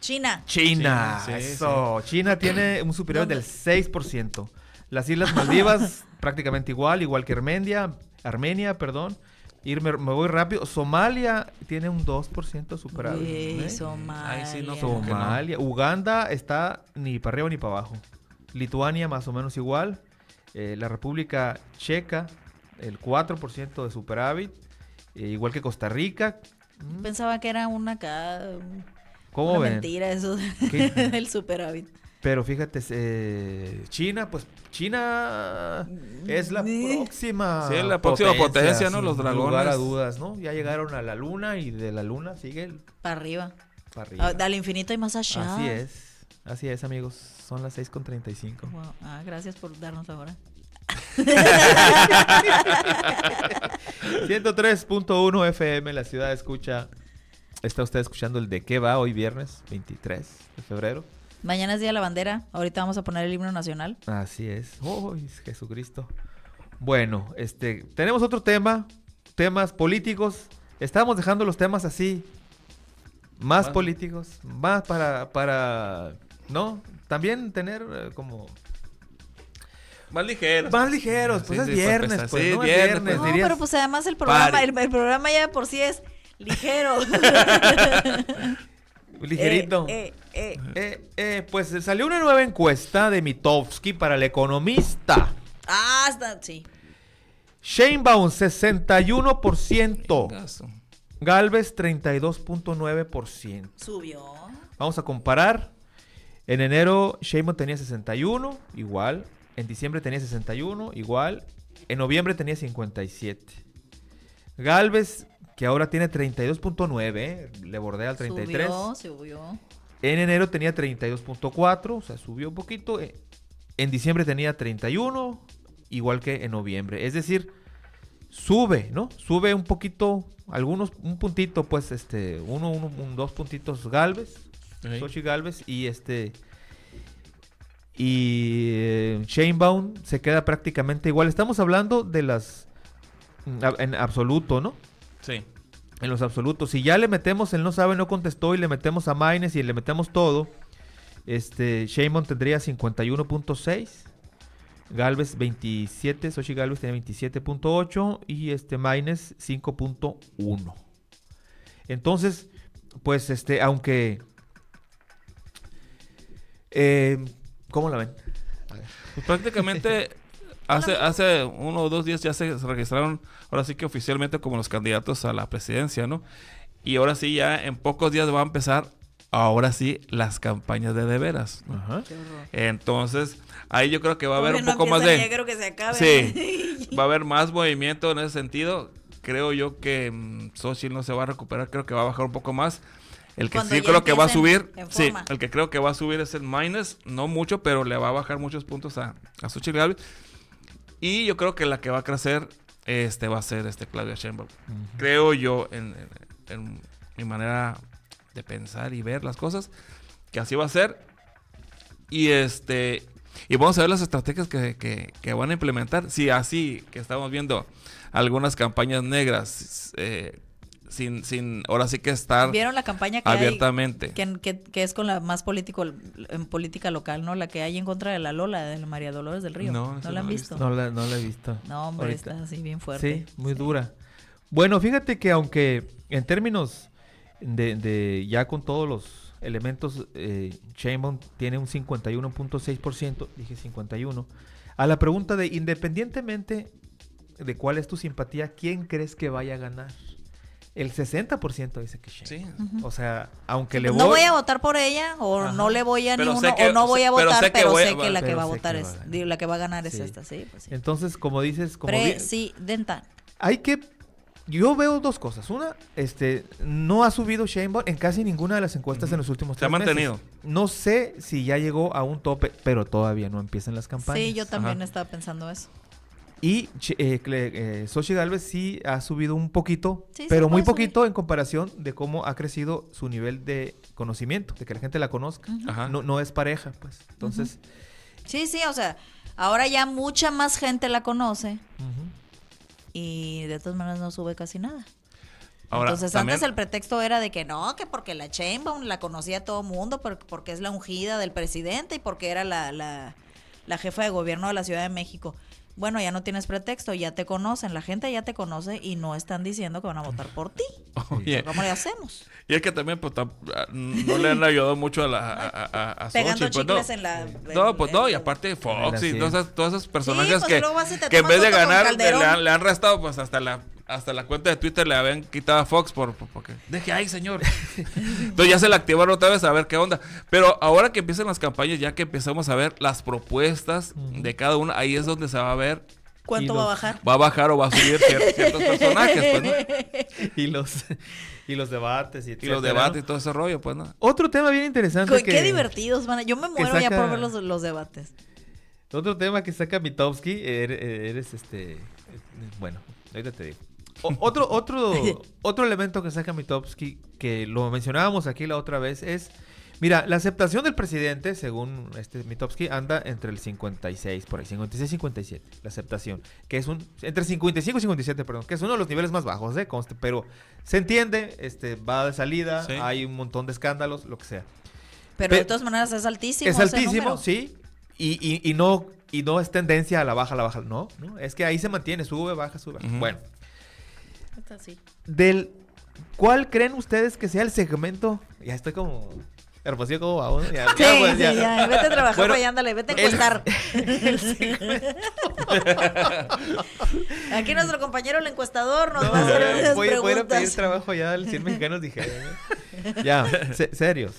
China. China, eso. China tiene un superior del 6%. Las Islas Maldivas, prácticamente igual, igual que Armenia, Armenia, perdón. Irme, me voy rápido. Somalia tiene un 2% superávit. ¿eh? Somalia. Somalia. Uganda está ni para arriba ni para abajo. Lituania más o menos igual. Eh, la República Checa, el 4% de superávit. Eh, igual que Costa Rica. Pensaba que era una, mentira eso el superávit. Pero fíjate, eh, China, pues China es la próxima. la próxima potencia, ¿no? Los dragones. Lugar a dudas, ¿no? Ya llegaron a la luna y de la luna sigue. Para arriba. Para ah, arriba. al infinito y más allá. Así es. Así es, amigos. Son las seis con 35. Wow. Ah, gracias por darnos ahora 103.1 FM, la ciudad escucha. Está usted escuchando el de qué va hoy viernes 23 de febrero. Mañana es Día de la Bandera. Ahorita vamos a poner el himno nacional. Así es. Oh, Jesucristo. Bueno, este, tenemos otro tema. Temas políticos. Estábamos dejando los temas así. Más políticos. Más para, para. ¿No? También tener eh, como. Más ligeros. Más ligeros, pues, pues, pues, pues es viernes, pues, viernes. pero pues además el programa, el, programa ya de por sí es ligero. Ligerito. Eh, eh, eh, eh, eh, pues salió una nueva encuesta de Mitofsky para el economista. Ah, está, sí. Shanebaum, 61%. Galvez, 32.9%. Subió. Vamos a comparar. En enero Shane tenía 61, igual. En diciembre tenía 61, igual. En noviembre tenía 57. Galvez, que ahora tiene 32.9, le bordea al 33. Subió, subió. En enero tenía 32.4, o sea, subió un poquito. Eh, en diciembre tenía 31, igual que en noviembre. Es decir, sube, ¿no? Sube un poquito, algunos, un puntito, pues, este, uno, uno dos puntitos Galvez, okay. Galvez y este... Y Chainbound eh, Shane se queda prácticamente igual. Estamos hablando de las... En absoluto, ¿no? Sí en los absolutos. Si ya le metemos el no sabe, no contestó y le metemos a Maines y le metemos todo, este, Shaman tendría 51.6. Galvez 27, Sochi Galvez tiene 27.8 y este Maines 5.1. Entonces, pues este, aunque... Eh, ¿Cómo la ven? Pues prácticamente Hace, hace uno o dos días ya se registraron, ahora sí que oficialmente como los candidatos a la presidencia, ¿no? Y ahora sí, ya en pocos días va a empezar, ahora sí, las campañas de de veras. Entonces, ahí yo creo que va a haber un poco más de... creo que se acabe. Sí, va a haber más movimiento en ese sentido. Creo yo que Sochi mm, no se va a recuperar, creo que va a bajar un poco más. El que sí creo que va a subir, sí, el que creo que va a subir es el Minus, no mucho, pero le va a bajar muchos puntos a, a Xochitl y yo creo que la que va a crecer este, va a ser este Claudia Sheinbaum. Creo yo, en, mi manera de pensar y ver las cosas, que así va a ser. Y este. Y vamos a ver las estrategias que, van a implementar. Si así que estamos viendo algunas campañas negras eh, sin, sin, ahora sí que estar. Vieron la campaña que abiertamente. que, que, es con la más político, en política local, ¿no? La que hay en contra de la Lola, de María Dolores del Río. No, la han visto? No la, no la he visto. No, hombre, está así bien fuerte. Sí, muy dura. Bueno, fíjate que aunque en términos de, de ya con todos los elementos, eh, tiene un 51.6%, dije 51. A la pregunta de independientemente de cuál es tu simpatía, ¿quién crees que vaya a ganar? el 60% dice que Shane. Sí. O sea, aunque le voy... No voy a votar por ella o no le voy a ninguno o no voy a votar, pero sé que, la que va a votar es la que va a ganar es esta, pues sí, Entonces, como dices, como Presidenta. Hay que yo veo dos cosas. Una, este, no ha subido Shane en casi ninguna de las encuestas en los últimos tres Se ha mantenido. No sé si ya llegó a un tope, pero todavía no empiezan las campañas. Sí, yo también estaba pensando eso. Y eh, eh sí ha subido un poquito, pero muy poquito en comparación de cómo ha crecido su nivel de conocimiento, de que la gente la conozca. no, no, es pareja, pues. Entonces. Sí, sí, o sea, ahora ya mucha más gente la conoce. Y de todas maneras no sube casi nada. Entonces antes el pretexto era de que no, que porque la Chainbaum la conocía todo el mundo, porque, es la ungida del presidente y porque era la jefa de gobierno de la Ciudad de México bueno, ya no tienes pretexto, ya te conocen, la gente ya te conoce y no están diciendo que van a votar por ti. ¿Cómo le hacemos? Y es que también pues, ah, no le han ayudado mucho a la pues, en la... no, pues no, y aparte Fox y todas esas, todas esas personajes pues, que, en vez de ganar le han, restado pues hasta la hasta la cuenta de Twitter le habían quitado a Fox por, porque deje ahí, señor. Entonces ya se la activaron otra vez a ver qué onda. Pero ahora que empiezan las campañas, ya que empezamos a ver las propuestas de cada una, ahí es donde se va a ver ¿Cuánto va a bajar? Va a bajar o va a subir ciertos personajes, pues, ¿no? Y los, y los debates y, los debates y todo ese rollo, pues, ¿no? Otro tema bien interesante. Qué, divertidos van Yo me muero ya por ver los, debates. Otro tema que saca Mitowski, er, er, eres, este... Bueno, ahorita te digo otro, otro, otro elemento que saca Mitowski que lo mencionábamos aquí la otra vez, es, mira, la aceptación del presidente, según este Mitowski anda entre el 56, por ahí, 56, 57, la aceptación, que es un, entre 55 y 57, perdón, que es uno de los niveles más bajos, ¿eh? Conste, pero se entiende, este, va de salida, hay un montón de escándalos, lo que sea. Pero, de todas maneras es altísimo. Es altísimo, sí, y, y, no y no es tendencia a la baja, a la baja, no, no, es que ahí se mantiene, sube, baja, sube. Bueno, del ¿Cuál creen ustedes que sea el segmento? Ya estoy como hermosillo como babón. sí, pues, Sí, Vete a trabajar bueno, vete a encuestar. Aquí nuestro compañero el encuestador nos va a hacer voy, preguntas. Voy a pedir trabajo ya al 100 mexicanos, dije. ¿eh? Ya, serios.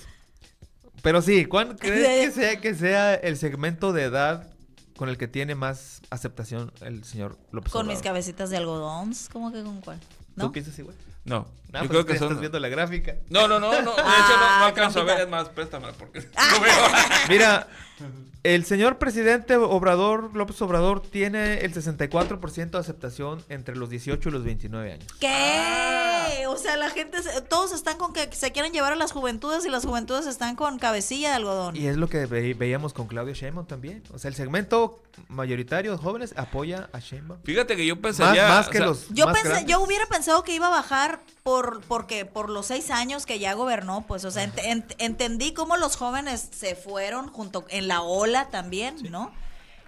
Pero sí, ¿cuál creen que sea, que sea el segmento de edad con el que tiene más aceptación el señor López Con mis cabecitas de algodón, ¿cómo que con cuál? ¿No? ¿Tú piensas igual? No. Ah, yo pues creo que estás viendo la gráfica. No, no, no, no. De hecho, no, ah, alcanzo a ver, más, préstamela porque. Mira, el señor presidente Obrador, López Obrador, tiene el 64% de aceptación entre los 18 y los 29 años. ¿Qué? Ah. O sea, la gente, todos están con que se quieren llevar a las juventudes y las juventudes están con cabecilla de algodón. Y es lo que veíamos con Claudio Sheinbaum también. O sea, el segmento mayoritario de jóvenes apoya a Sheinbaum. Fíjate que yo pensé Más, que los yo, pensé, yo hubiera pensado que iba a bajar por, porque, por los seis años que ya gobernó, pues, o sea, entendí cómo los jóvenes se fueron junto en la ola también, ¿no?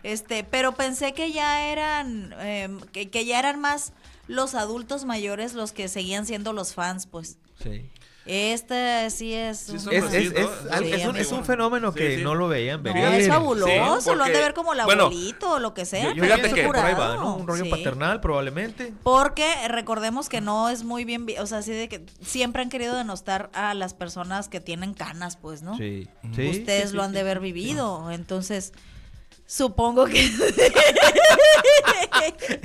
Este, pero pensé que ya eran, em, que, que, ya eran más los adultos mayores los que seguían siendo los fans, pues. Sí. Este sí es es, un, fenómeno que no lo veían venir. es fabuloso, lo han de ver como el abuelito o lo que sea. Yo, ya Un rollo paternal probablemente. Porque recordemos que no es muy bien, o sea, así de que siempre han querido denostar a las personas que tienen canas, pues, ¿no? Sí. Mm. Ustedes lo han de haber vivido, entonces... Supongo que.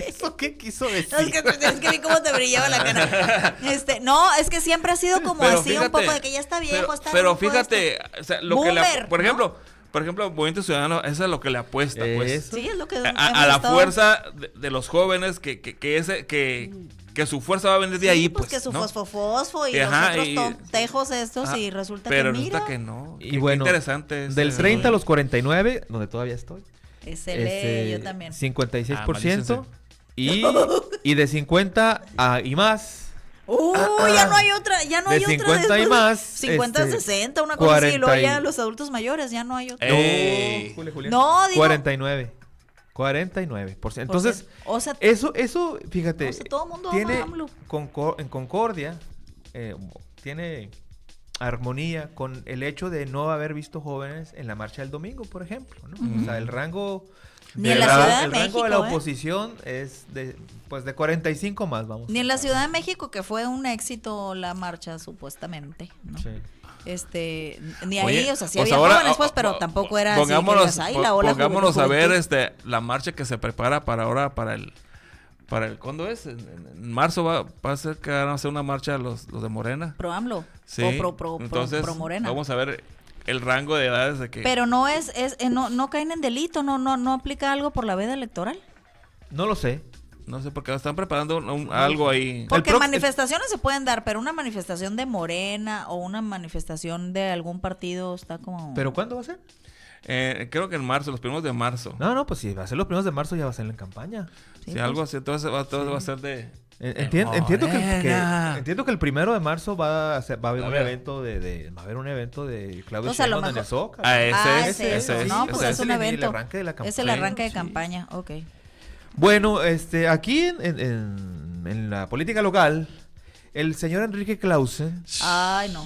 ¿Eso qué quiso decir? Es que, pues, es que vi cómo te brillaba la cara. Este, no, es que siempre ha sido como así, un poco de que ya está viejo, pero, está Pero fíjate, lo que le, por ejemplo. Por ejemplo, Movimiento Ciudadano, eso es lo que le apuesta, pues. A, la fuerza de, los jóvenes que, que, que su fuerza va a venir de ahí, pues, pues. que su ¿no? fosfofosfo y los otros tejos estos ah, y resulta pero que mira. resulta que no. Y, bueno, interesante. Del 30 a los 49, donde todavía estoy. SL, e, yo también. 56%. y, ah, y de 50 a, y más. Uh, ya ah. no hay otra, 50 y más. 50, a 60, una cosa así. ya los adultos mayores, ya no hay otra. No, 49. 49%. Entonces, eso, eso, fíjate, tiene en Concordia, eh, tiene armonía con el hecho de no haber visto jóvenes en la marcha del domingo, por ejemplo. ¿no? O sea, el rango de, la el rango de la ¿eh? oposición es de pues de 45 más, vamos. Ni en la Ciudad de México que fue un éxito la marcha supuestamente, Este, ni ahí, o sea, si había jóvenes, pues, pero tampoco era ahí, Pongámonos a ver este la marcha que se prepara para ahora para el para el, ¿Cuándo es? En, marzo va, a ser que van a hacer una marcha los, los de Morena. Pro AMLO. Sí. Entonces, Morena. Vamos a ver el rango de edades de que. Pero no es, eh, no, caen en delito, no, no, no aplica algo por la veda electoral. No lo sé. No sé, porque están preparando algo ahí. Porque manifestaciones se pueden dar, pero una manifestación de Morena o una manifestación de algún partido está como. ¿Pero cuándo va a ser? Eh, creo que en marzo, los primeros de marzo. No, no, pues si va a ser los primeros de marzo ya va a ser en campaña. Si algo pues. así, todo, va, todo va a ser de... Eh, entiendo, que, entiendo que el primero de marzo va a, ser, va a haber un evento de, va a haber un evento de Claudio o en el Ah, ese, ah, ese, no, pues es, un el, Es El arranque de la campaña. Es el arranque de campaña, ok. Bueno, este, aquí en, en, la política local, el señor Enrique Clause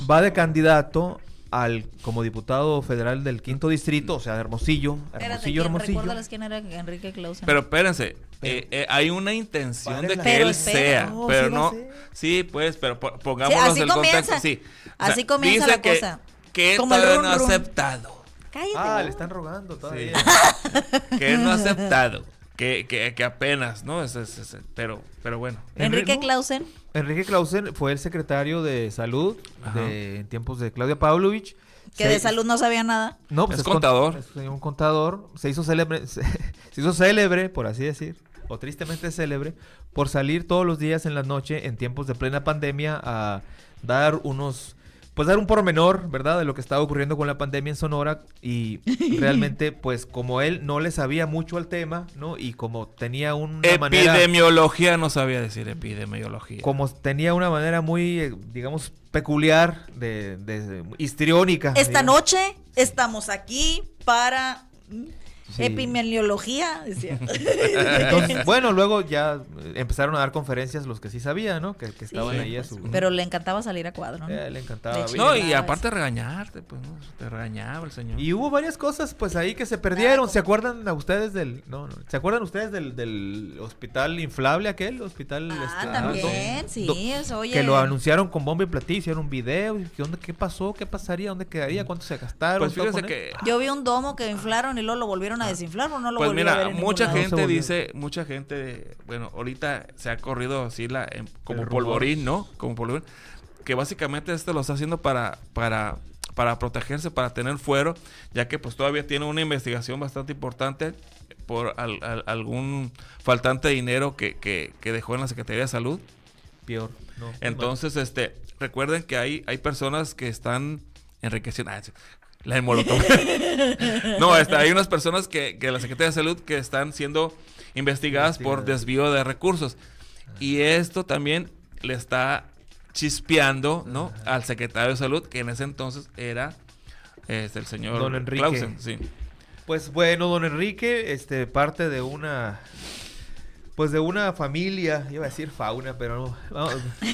va de candidato al como diputado federal del quinto distrito, o sea, de Hermosillo, Hermosillo, Hermosillo. era Enrique Clausen. Pero espérense, eh, eh hay una intención de que él sea, pero no, sí, pues, pero pongámonos el contexto, sí. así comienza la cosa. Que no ha aceptado. Cállate. Ah, le están rogando todavía. que no ha aceptado que, que, apenas, ¿no? pero, pero bueno. Enrique Clausen. Enrique Clausen fue el secretario de salud en tiempos de Claudia Pavlovich. Que de salud no sabía nada. No, pues es, contador. Es un contador. Se hizo célebre, se hizo célebre, por así decir, o tristemente célebre, por salir todos los días en la noche, en tiempos de plena pandemia, a dar unos pues dar un pormenor, ¿verdad? De lo que estaba ocurriendo con la pandemia en Sonora y realmente, pues como él no le sabía mucho al tema, ¿no? Y como tenía una manera... epidemiología no sabía decir epidemiología. Como tenía una manera muy, eh, digamos, peculiar de, histriónica. Esta noche estamos aquí para mm, Epimeliología bueno, luego ya empezaron a dar conferencias los que sí sabían, ¿no? Que, estaban ahí a pues, su... Pero le encantaba salir a cuadro, ¿no? Eh, le encantaba. no, y aparte regañarte, pues, ¿no? te regañaba el señor. Y hubo varias cosas, pues, ahí que se perdieron. ¿Se acuerdan a ustedes del... No, no. ¿Se acuerdan ustedes del, del hospital inflable aquel? Hospital... Ah, este, también, sí, eso, oye. Que lo anunciaron con bomba y platillo, hicieron un video. ¿Qué, ¿Qué pasó? ¿Qué pasaría? ¿Dónde quedaría? Mm. ¿Cuánto se gastaron? Pues que... Yo vi un domo que inflaron y luego lo volvieron a ah. desinflar o no lo pues mira, mucha gente dice, mucha gente, bueno, ahorita se ha corrido así la, em, como polvorín, ¿no? Como polvorín. Que básicamente esto lo está haciendo para, para, para protegerse, para tener fuero, ya que pues todavía tiene una investigación bastante importante por algún faltante de dinero que, que, dejó en la Secretaría de Salud. Peor. Entonces, este, recuerden que hay, hay personas que están enriqueciendo, ah, la no, está, hay unas personas que, que la Secretaría de Salud que están siendo investigadas por desvío de recursos. Y esto también le está chispeando, ¿no? Al secretario de salud, que en ese entonces era este, el señor don Pues bueno, don Enrique, este, parte de una pues de una familia, iba a decir fauna, pero no,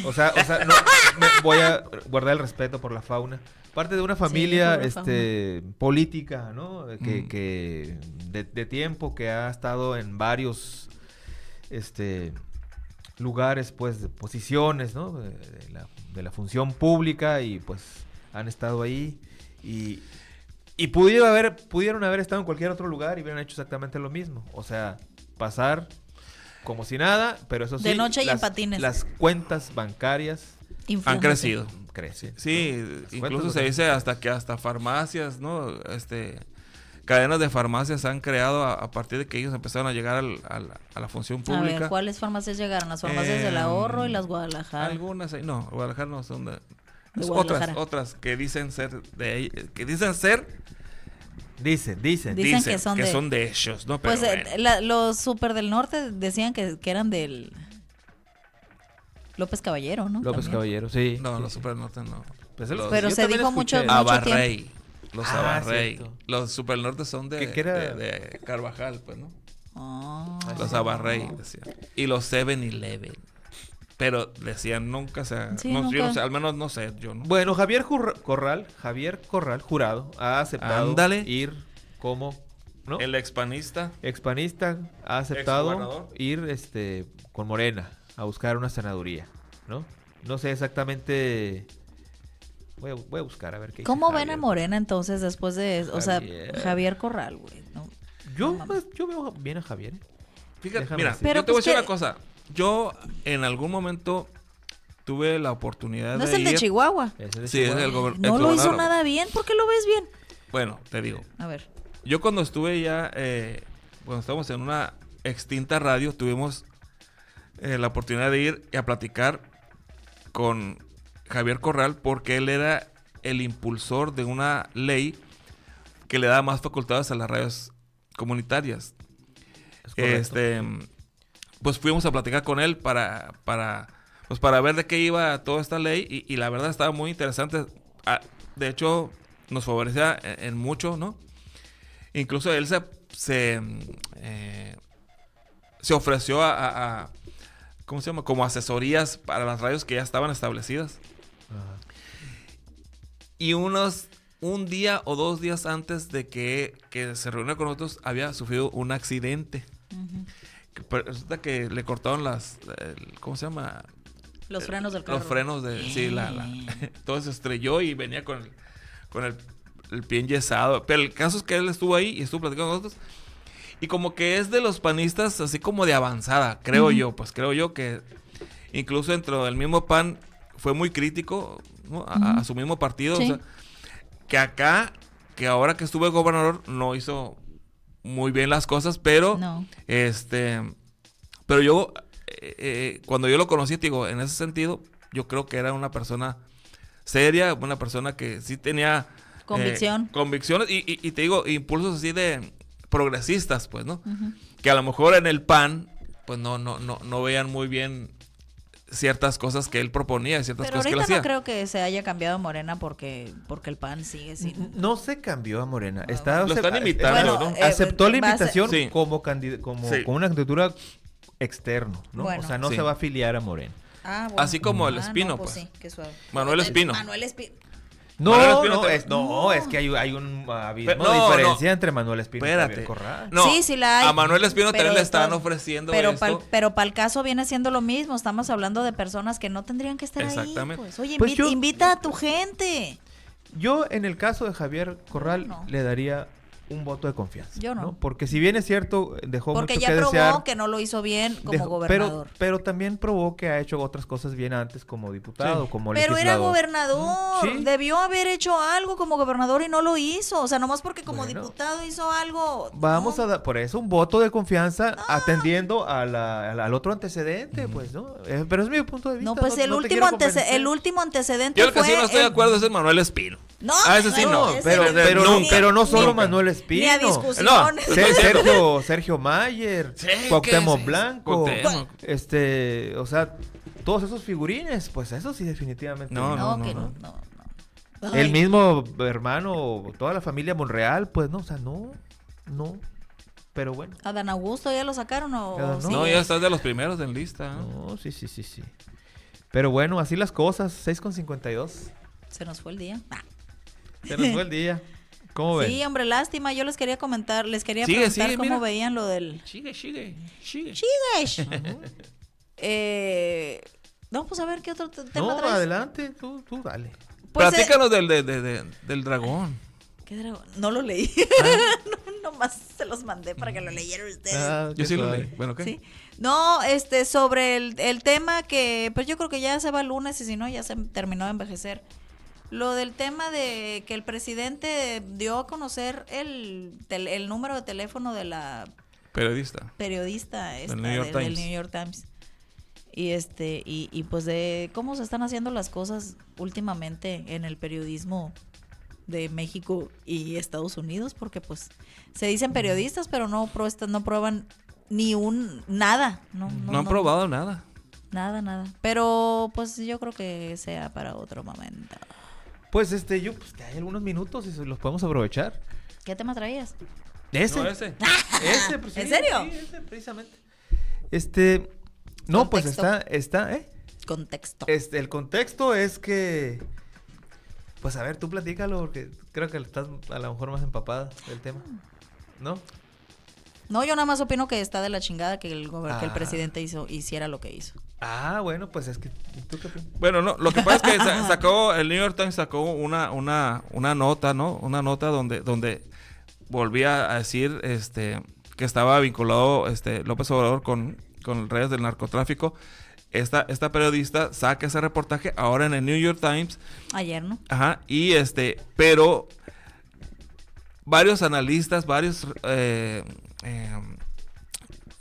o sea, voy a guardar el respeto por la fauna parte de una familia este, política, ¿no? Que, mm. que de, tiempo, que ha estado en varios este, lugares, pues, de posiciones, ¿no? De, la, función pública y pues han estado ahí y... pudieron haber, pudieron haber estado en cualquier otro lugar y hubieran hecho exactamente lo mismo. O sea, pasar como si nada, pero eso sí. De noche y en patines. Las cuentas bancarias han crecido crece. Sí, incluso se dice hasta que hasta farmacias, ¿no? Este, cadenas de farmacias se han creado a, partir de que ellos empezaron a llegar al, a la función pública. A ver, ¿cuáles farmacias llegaron? Las farmacias del em, ahorro y las Guadalajara. Algunas, no, Guadalajara no son de... otras, otras que dicen ser de que dicen ser Dicen, dicen, dicen. que son, de, ellos, ¿no? pues eh, los super del norte decían que eran del... López Caballero, ¿no? López Caballero, sí. No, los Supernorte no. Pues Pero se dijo mucho, mucho Abarrey. Tiempo. Los ah, Abarrey. Los Los Supernorte son de, Carvajal, pues, ¿no? Ah. los Abarrey, Y los 7-Eleven. Pero decían nunca se... Sí, al menos no sé, yo no. Bueno, Javier Corral, Javier Corral, jurado, ha aceptado ir como... ¿no? El expanista. Expanista ha aceptado ir este, con Morena a buscar una senaduría, ¿no? No sé exactamente. Voy a, buscar a ver qué. ¿Cómo ven a Morena entonces después de O sea, Javier Corral, güey. ¿no? Yo, veo bien a Javier. Fíjate, mira, Pero te voy a pues decir una cosa. Yo en algún momento tuve la oportunidad de. ¿No es el de Chihuahua? sí, es el gobierno. No lo hizo nada bien. ¿Por qué lo ves bien? Bueno, te digo. A ver. Yo cuando estuve ya, eh, cuando estábamos en una extinta radio, tuvimos eh, la oportunidad de ir a platicar con Javier Corral porque él era el impulsor de una ley que le daba más facultades a las radios comunitarias. este, pues fuimos a platicar con él para, para, pues para ver de qué iba toda esta ley y, la verdad estaba muy interesante. Ah, de hecho, nos favorecía en, mucho, ¿no? Incluso él se, se, eh, ofreció a, ¿cómo se llama? Como asesorías para las radios que ya estaban establecidas. Y unos, un día o dos días antes de que, se reuniera con nosotros, había sufrido un accidente. Resulta que le cortaron las, ¿cómo se llama? Los frenos del carro. Los frenos de, sí, la, la, todo se estrelló y venía con el, con el, el pie enyesado. Pero el caso es que él estuvo ahí y estuvo platicando con nosotros y como que es de los panistas así como de avanzada, creo yo. Pues creo yo que incluso dentro del mismo PAN fue muy crítico a, su mismo partido. que acá, que ahora que estuve gobernador, no hizo muy bien las cosas, pero este pero yo eh, eh, cuando yo lo conocí, te digo, en ese sentido, yo creo que era una persona seria, una persona que sí tenía eh, convicción. convicciones y, te digo, impulsos así de, progresistas, pues, ¿no? Que a lo mejor en el PAN, pues no, no, no, no veían muy bien ciertas cosas que él proponía, ciertas cosas que él hacía. no creo que se haya cambiado Morena porque, porque el PAN sigue sin... No se cambió a Morena. Ah, Está, lo están imitando, ¿no? Eh, aceptó la invitación como, como con una candidatura externo, ¿no? o sea, no se va a afiliar a Morena. Ah, Así como el ah, Espino, pues. pues. Sí, suave. Manuel Espino. Manuel Espino. No, no, es, que hay, un abismo diferencia entre Manuel Espino y Javier Corral. A Manuel Espino también le están ofreciendo pero esto. pero para el caso viene siendo lo mismo. Estamos hablando de personas que no tendrían que estar ahí. Pues. Oye, pues invita, a tu gente. Yo, en el caso de Javier Corral, le daría un voto de confianza. Yo no. Porque si bien es cierto, dejó Porque ya que probó que no lo hizo bien como gobernador. Pero, también probó que ha hecho otras cosas bien antes como diputado, como pero Pero era gobernador. Debió haber hecho algo como gobernador y no lo hizo. O sea, nomás porque como diputado hizo algo. Vamos a dar, por eso, un voto de confianza atendiendo al otro antecedente, pues, ¿no? Eh, pero es mi punto de vista. Pues, no, pues el, último el último antecedente Yo el fue no estoy de acuerdo es el Manuel Espino. No, ah, no. Pero, no, pero no solo Manuel Espino. no, Sergio, Sergio Mayer, Cuauhtémoc Blanco. Este, o sea, todos esos figurines, pues eso sí definitivamente. No, no, no, El mismo hermano, toda la familia Monreal, pues no, o sea, no, no. Pero bueno. ¿A Dan Augusto ya lo sacaron o...? No, no ya estás de los primeros en lista. ¿eh? No, sí, sí, sí, sí. Pero bueno, así las cosas, con 52 Se nos fue el día. Ah. Se nos fue el día. ¿Cómo ven? Sí, hombre, lástima. Yo les quería comentar, les quería preguntar cómo veían lo del. Sigue, sigue, sigue. eh, no, pues a ver qué otro tema no, adelante, tú, tú dale. Pues eh, Platícanos del, del dragón. ¿Qué dragón? No lo leí. Ah. no, nomás se los mandé para que lo leyeran ustedes. Ah, yo sí lo leí. Bueno, ¿qué? ¿Sí? No, este, sobre el, el tema que, pues yo creo que ya se va el lunes y si no, ya se terminó de envejecer. Lo del tema de que el presidente dio a conocer el, número de teléfono de la periodista. Periodista del, New York, Times. Y este, y, pues de cómo se están haciendo las cosas últimamente en el periodismo de México y Estados Unidos, porque pues se dicen periodistas, pero no, no prueban ni un nada. No, han probado nada. Nada, nada. Pero pues yo creo que sea para otro momento. Pues este, yo, pues que hay algunos minutos y los podemos aprovechar. ¿Qué tema traías? Ese. ese. ese pues, ¿En serio? Sí, ese, precisamente. Este. No, pues está, está, ¿eh? Contexto. Este, el contexto es que. Pues a ver, tú platícalo, porque creo que estás a lo mejor más empapada del tema. ¿No? No, yo nada más opino que está de la chingada que el, el ah. presidente hizo, hiciera lo que hizo. Ah, bueno, pues es que. bueno, no, lo que pasa es que sacó, el New York Times sacó una, una, una nota, ¿no? Una nota donde, donde volvía a decir este, que estaba vinculado este, López Obrador con, con redes del narcotráfico. Esta, esta, periodista saca ese reportaje ahora en el New York Times. Ayer, ¿no? Ajá, y este, pero varios analistas, varios eh, eh,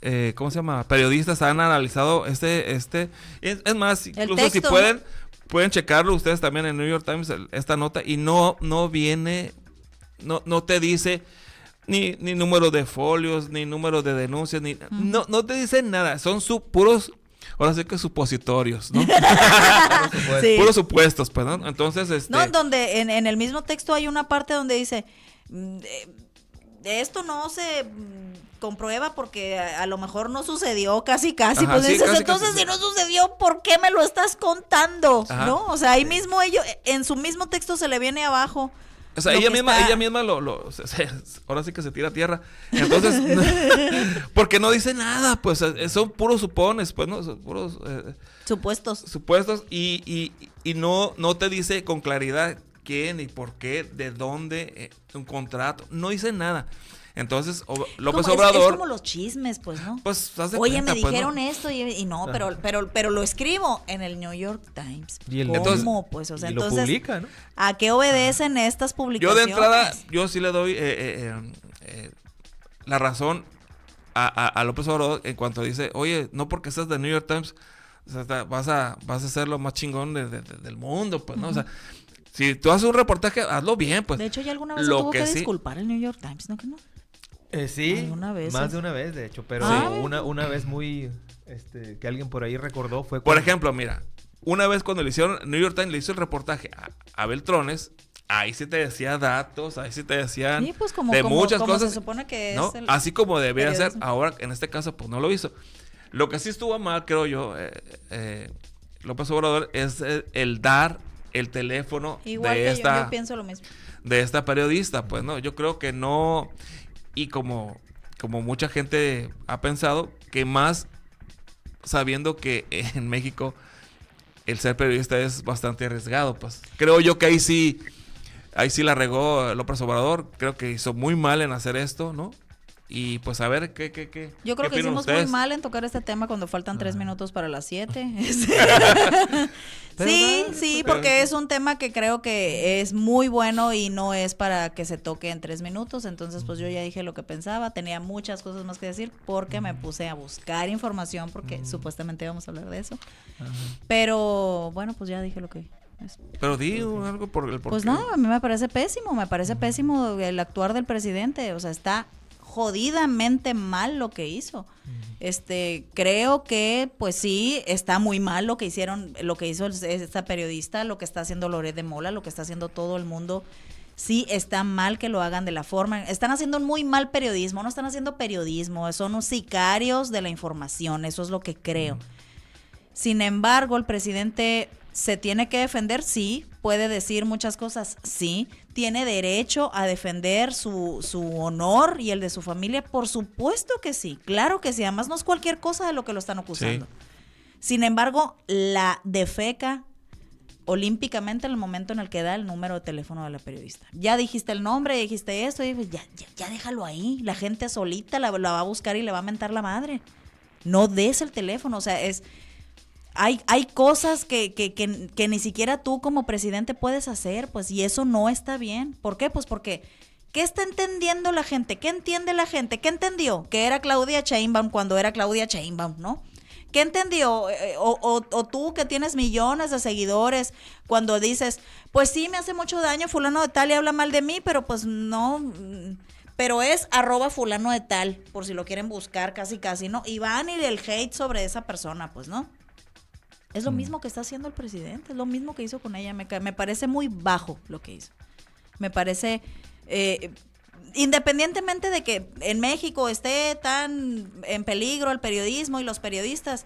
eh, ¿cómo se llama? Periodistas han analizado este, este, es, más, incluso si pueden, pueden checarlo ustedes también en New York Times esta nota y no, no viene, no, no te dice ni, número de folios, ni número de denuncias, ni, no, no te dicen nada, son puros ahora sé que supositorios, ¿no? Puros supuestos, perdón. Entonces, este... No, donde en, el mismo texto hay una parte donde dice, mm, eh, esto no se mm, comprueba porque a, lo mejor no sucedió casi casi pues entonces si no sucedió por qué me lo estás contando no o sea ahí mismo ellos en su mismo texto se le viene abajo o sea, ella misma, ella misma lo, ahora sí que se tira a tierra. Entonces, porque no dice nada, pues eh, eh, son puros supones, pues, ¿no? Son puros eh, supuestos. Supuestos y, y, y, no, no te dice con claridad quién y por qué, de dónde, eh, un contrato, no hice nada. Entonces, López Obrador. Es, como los chismes, pues, ¿no? Pues, Oye, me pues, dijeron esto y, no, pero, pero, pero lo escribo en el New York Times. ¿Y el, ¿Cómo? pues, o sea, ¿A qué obedecen estas publicaciones? Yo de entrada, yo sí le doy eh, eh, la razón a, López Obrador en cuanto dice, oye, no porque estás de New York Times. vas a, vas a ser lo más chingón del mundo, pues, ¿no? O sea, si tú haces un reportaje, hazlo bien, pues. De hecho, ya alguna vez lo tuvo que, sí. disculpar el New York Times, ¿no que no? Eh, sí, más ¿eh? de una vez, de hecho, pero ah. una, una vez muy, este, que alguien por ahí recordó fue... Por ejemplo, mira, una vez cuando le hicieron, New York Times le hizo el reportaje a Beltrones. ahí sí te decía datos, ahí sí te decían pues de muchas como cosas. Se supone que ¿no? Así como debía ser, ahora en este caso pues no lo hizo. Lo que sí estuvo mal, creo yo, eh, eh, López Obrador, es el dar el teléfono de esta de esta periodista, pues no, yo creo que no y como como mucha gente ha pensado que más sabiendo que en México el ser periodista es bastante arriesgado, pues creo yo que ahí sí ahí sí la regó López Obrador, creo que hizo muy mal en hacer esto, ¿no? Y pues a ver, ¿qué, qué, qué? Yo creo que hicimos muy mal en tocar este tema cuando faltan tres minutos para las siete. Este, sí, sí, porque es un tema que creo que es muy bueno y no es para que se toque en tres minutos. Entonces, pues yo ya dije lo que pensaba, tenía muchas cosas más que decir porque me puse a buscar información porque supuestamente íbamos a hablar de eso. Pero bueno, pues ya dije lo que pero digo algo por el Pues nada, a mí me parece pésimo, me parece pésimo el actuar del presidente. O sea, está jodidamente mal lo que hizo. Este, creo que, pues sí, está muy mal lo que hicieron, lo que hizo esta periodista, lo que está haciendo Loret de Mola, lo que está haciendo todo el mundo. Sí, está mal que lo hagan de la forma. Están haciendo muy mal periodismo, no están haciendo periodismo, son unos sicarios de la información, eso es lo que creo. Sin embargo, el presidente se tiene que defender, sí, puede decir muchas cosas, sí, tiene derecho a defender su, honor y el de su familia? Por supuesto que sí, claro que sí. Además, no es cualquier cosa de lo que lo están acusando. Sin embargo, la defeca olímpicamente en el momento en el que da el número de teléfono de la periodista. Ya dijiste el nombre, dijiste esto, ya, ya, déjalo ahí. La gente solita la va a buscar y le va a mentar la madre. No des el teléfono, o sea, es hay, cosas que, que, ni siquiera tú como presidente puedes hacer, pues, y eso no está bien. ¿Por qué? Pues porque, ¿qué está entendiendo la gente? ¿Qué entiende la gente? ¿Qué entendió? Que era Claudia Sheinbaum cuando era Claudia Sheinbaum, ¿no? ¿Qué entendió? Eh, eh, o, tú que tienes millones de seguidores, cuando dices, pues sí, me hace mucho daño, fulano de tal y habla mal de mí, pero pues no, mm, pero es arroba fulano de tal, por si lo quieren buscar casi casi, ¿no? Y van y del hate sobre esa persona, pues, ¿no? Es lo mm. mismo que está haciendo el presidente, es lo mismo que hizo con ella. Me, parece muy bajo lo que hizo. Me parece, eh, independientemente de que en México esté tan en peligro el periodismo y los periodistas,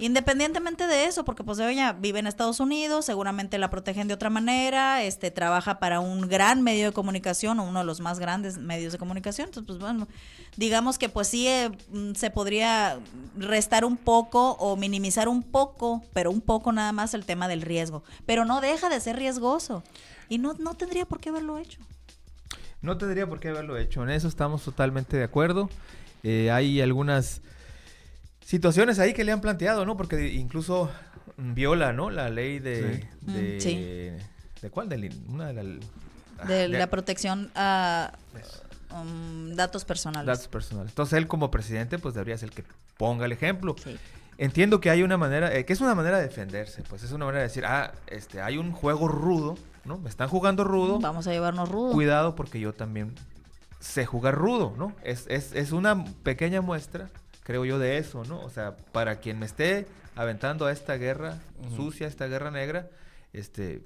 Independientemente de eso, porque pues ella vive en Estados Unidos, seguramente la protegen de otra manera, este trabaja para un gran medio de comunicación o uno de los más grandes medios de comunicación, entonces pues bueno, digamos que pues sí eh, mm, se podría restar un poco o minimizar un poco, pero un poco nada más el tema del riesgo, pero no deja de ser riesgoso y no, tendría por qué haberlo hecho. No tendría por qué haberlo hecho, en eso estamos totalmente de acuerdo. Eh, hay algunas situaciones ahí que le han planteado, ¿no? Porque incluso viola, ¿no? La ley de... Mm, de, cuál? De, la, ah, protección a... Um, datos personales. Datos personales. Entonces él como presidente pues debería ser el que ponga el ejemplo. Sí. Entiendo que hay una manera, eh, que es una manera de defenderse, pues es una manera de decir, ah, este, hay un juego rudo, ¿no? Me están jugando rudo. Vamos a llevarnos rudo. Cuidado porque yo también sé jugar rudo, ¿no? Es, es, es una pequeña muestra creo yo, de eso, ¿no? O sea, para quien me esté aventando a esta guerra sucia, esta guerra negra, este,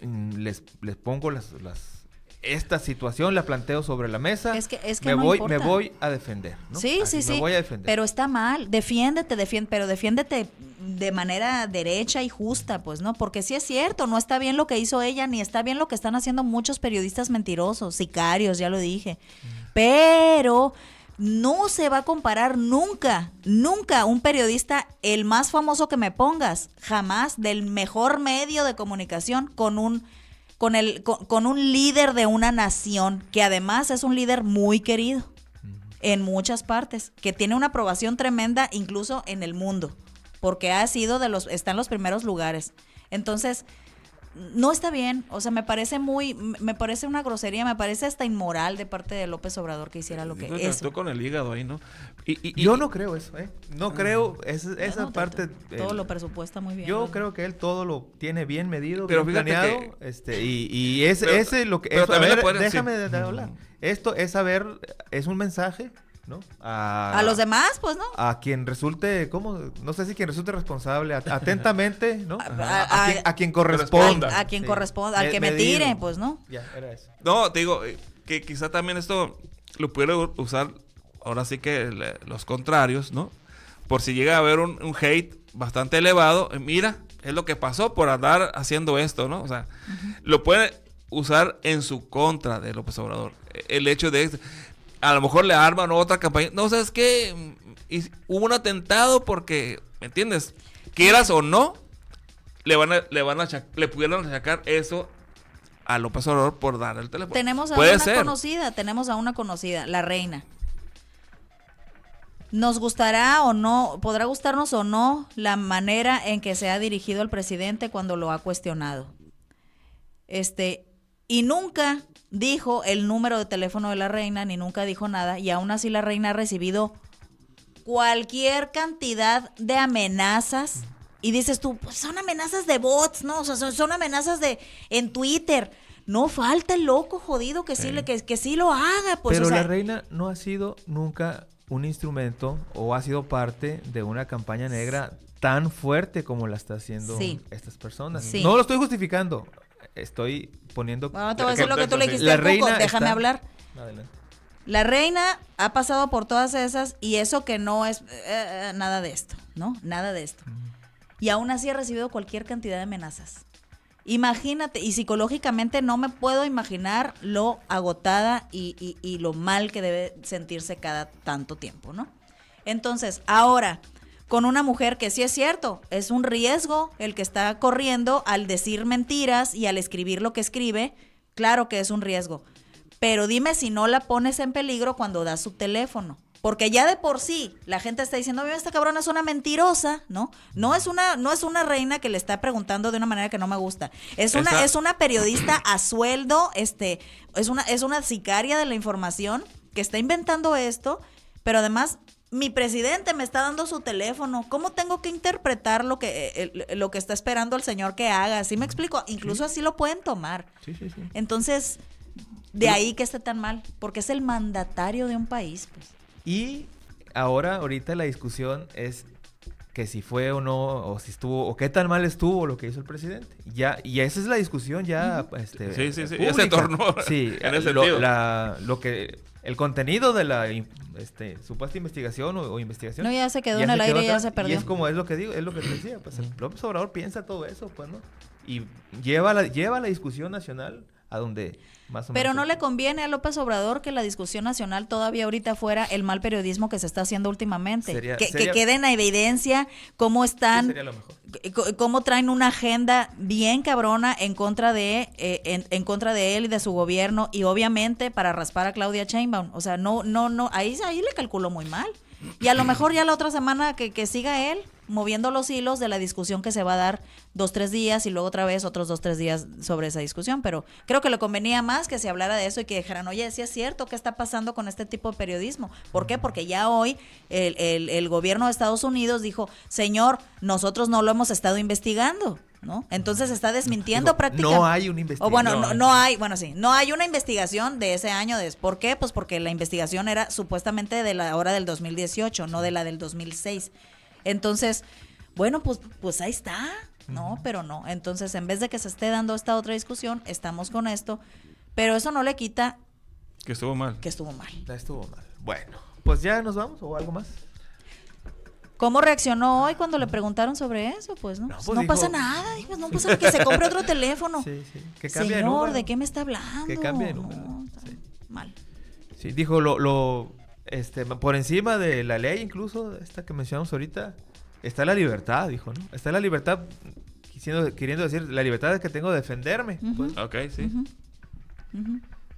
mm, les, les pongo las, las, esta situación la planteo sobre la mesa. Es que, es que me, voy, me voy a defender. ¿no? Sí, sí, me sí. Voy a defender. Pero está mal. Defiéndete, defiende, pero defiéndete de manera derecha y justa, pues, ¿no? Porque sí es cierto, no está bien lo que hizo ella, ni está bien lo que están haciendo muchos periodistas mentirosos, sicarios, ya lo dije. Pero no se va a comparar nunca, nunca un periodista, el más famoso que me pongas, jamás del mejor medio de comunicación con un... Con, el, con, un líder de una nación que además es un líder muy querido en muchas partes, que tiene una aprobación tremenda incluso en el mundo, porque ha sido de los, está en los primeros lugares. Entonces, no está bien, o sea, me parece muy, me parece una grosería, me parece hasta inmoral de parte de López Obrador que hiciera lo que estuvo con el hígado ahí, ¿no? Y, yo no creo eso, ¿eh? No mm. creo esa parte. todo lo presupuesta muy bien. Yo creo que él todo lo tiene bien medido, pero bien planeado, este, y, y es, lo que. déjame hablar. Esto es saber, es un mensaje ¿no? A, los demás, pues, ¿no? A quien resulte, ¿cómo? No sé si quien resulte responsable, atentamente, ¿no? A, quien, corresponda. A, quien corresponda, al que me, tire, pues, ¿no? Ya, era eso. No, digo, eh, que quizá también esto lo pudiera usar ahora sí que los contrarios, ¿no? Por si llega a haber un, hate bastante elevado, eh, mira, es lo que pasó por andar haciendo esto, ¿no? O sea, lo puede usar en su contra de López Obrador. E-, el hecho de, a lo mejor le arman otra campaña. No, ¿sabes qué? hubo un atentado porque, ¿me entiendes? Quieras o no, le van le van le pudieron sacar eso a López Obrador por dar el teléfono. Tenemos a una conocida, tenemos a una conocida, la reina. Nos gustará o no, podrá gustarnos o no la manera en que se ha dirigido el presidente cuando lo ha cuestionado. Este, y nunca dijo el número de teléfono de la reina, ni nunca dijo nada, y aún así la reina ha recibido cualquier cantidad de amenazas. Y dices tú, pues son amenazas de bots, ¿no? son, amenazas de en Twitter. No falta el loco jodido que sí, que, lo haga. Pues, Pero la reina no ha sido nunca un instrumento o ha sido parte de una campaña negra tan fuerte como la está haciendo estas personas. No lo estoy justificando estoy poniendo... Bueno, te voy a decir lo que tú le dijiste la reina déjame hablar. La reina ha pasado por todas esas y eso que no es eh, eh, nada de esto, ¿no? Nada de esto. Y aún así ha recibido cualquier cantidad de amenazas. Imagínate, y psicológicamente no me puedo imaginar lo agotada y lo mal que debe sentirse cada tanto tiempo, ¿no? Entonces, ahora, con una mujer que sí es cierto, es un riesgo el que está corriendo al decir mentiras y al escribir lo que escribe, claro que es un riesgo. Pero dime si no la pones en peligro cuando das su teléfono. Porque ya de por sí la gente está diciendo, mira, esta cabrona es una mentirosa, ¿no? No es una, no es una reina que le está preguntando de una manera que no me gusta. Es una, es una periodista a sueldo, este, es una, es una sicaria de la información que está inventando esto, pero además mi presidente me está dando su teléfono, ¿cómo tengo que interpretar lo que, eh, eh, lo que está esperando el señor que haga? ¿Sí me explico? Incluso así lo pueden tomar. Sí, sí, sí. Entonces, de ahí que esté tan mal, porque es el mandatario de un país. Pues. Y ahora, ahorita la discusión es que si fue o no, o si estuvo, o qué tan mal estuvo lo que hizo el presidente. Ya, y esa es la discusión ya, este, sí, sí, sí. se tornó. Sí, en ese sentido. lo que el contenido de la este, supuesta investigación o, investigación. No, ya se quedó en el aire, y ya se perdió. Y es como es lo que digo, es lo que te decía, pues el López Obrador piensa todo eso, pues, ¿no? Y lleva la, lleva la discusión nacional a donde pero no le conviene a López Obrador que la discusión nacional todavía ahorita fuera el mal periodismo que se está haciendo últimamente. que, que, quede en evidencia cómo están, cómo traen una agenda bien cabrona en contra de eh, en, contra de él y de su gobierno y obviamente para raspar a Claudia Chainbaum, O sea, no, no, no, ahí, ahí le calculó muy mal. Y a lo mejor ya la otra semana que, que siga él, moviendo los hilos de la discusión que se va a dar dos, tres días y luego otra vez otros dos, tres días sobre esa discusión. Pero creo que le convenía más que se hablara de eso y que dijeran, oye, si es cierto, ¿qué está pasando con este tipo de periodismo? ¿Por qué? Porque ya hoy el, gobierno de Estados Unidos dijo, señor, nosotros no lo hemos estado investigando. ¿No? Entonces está desmintiendo prácticamente. No hay una investigación. O bueno, no, hay, bueno, sí, no hay una investigación de ese año. De, ¿Por qué? Pues porque la investigación era supuestamente de la hora del 2018, no de la del 2006. Entonces, bueno, pues, pues ahí está. No, pero no. Entonces, en vez de que se esté dando esta otra discusión, estamos con esto. Pero eso no le quita. Que estuvo mal. Que estuvo mal. La estuvo mal. Bueno, pues ya nos vamos o algo más. ¿Cómo reaccionó hoy cuando le preguntaron sobre eso? Pues no, pues pasa nada, no pasa nada, que se compre otro teléfono. Sí, sí. Que cambie Señor, de, qué me está hablando? Que cambie de número. Mal. Sí, dijo lo este, por encima de la ley incluso, esta que mencionamos ahorita, está la libertad, dijo, ¿no? Está la libertad, queriendo decir, la libertad que tengo de defenderme. Pues. Ok, sí.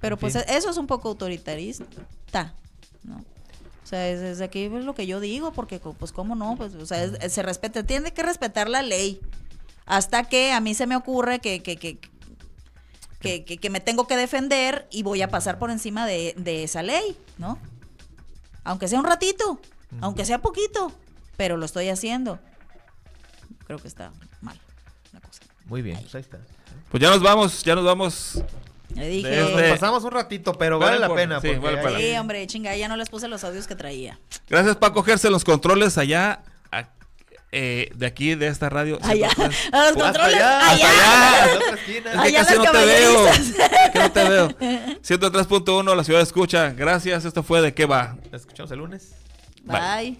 Pero pues eso es un poco autoritarista, ¿no? O sea, desde aquí es lo que yo digo, porque pues cómo no, pues, o sea, se respeta, tiene que respetar la ley. Hasta que a mí se me ocurre que, que, que que, que, que, me tengo que defender y voy a pasar por encima de, de esa ley, ¿no? aunque sea un ratito, aunque sea poquito, pero lo estoy haciendo. Creo que está mal la cosa. Muy bien, pues, pues ya nos vamos, ya nos vamos. Le dije. Este, pasamos un ratito, pero vale, la pena. Sí, sí, hombre, chinga, ya no les puse los audios que traía. Gracias, para cogerse los controles allá eh, de aquí, de esta radio. Allá. A los controles. Allá. Allá. que casi no te veo. no te veo. 103.1, la ciudad escucha. Gracias. Esto fue de qué va. escuchamos el lunes. Bye.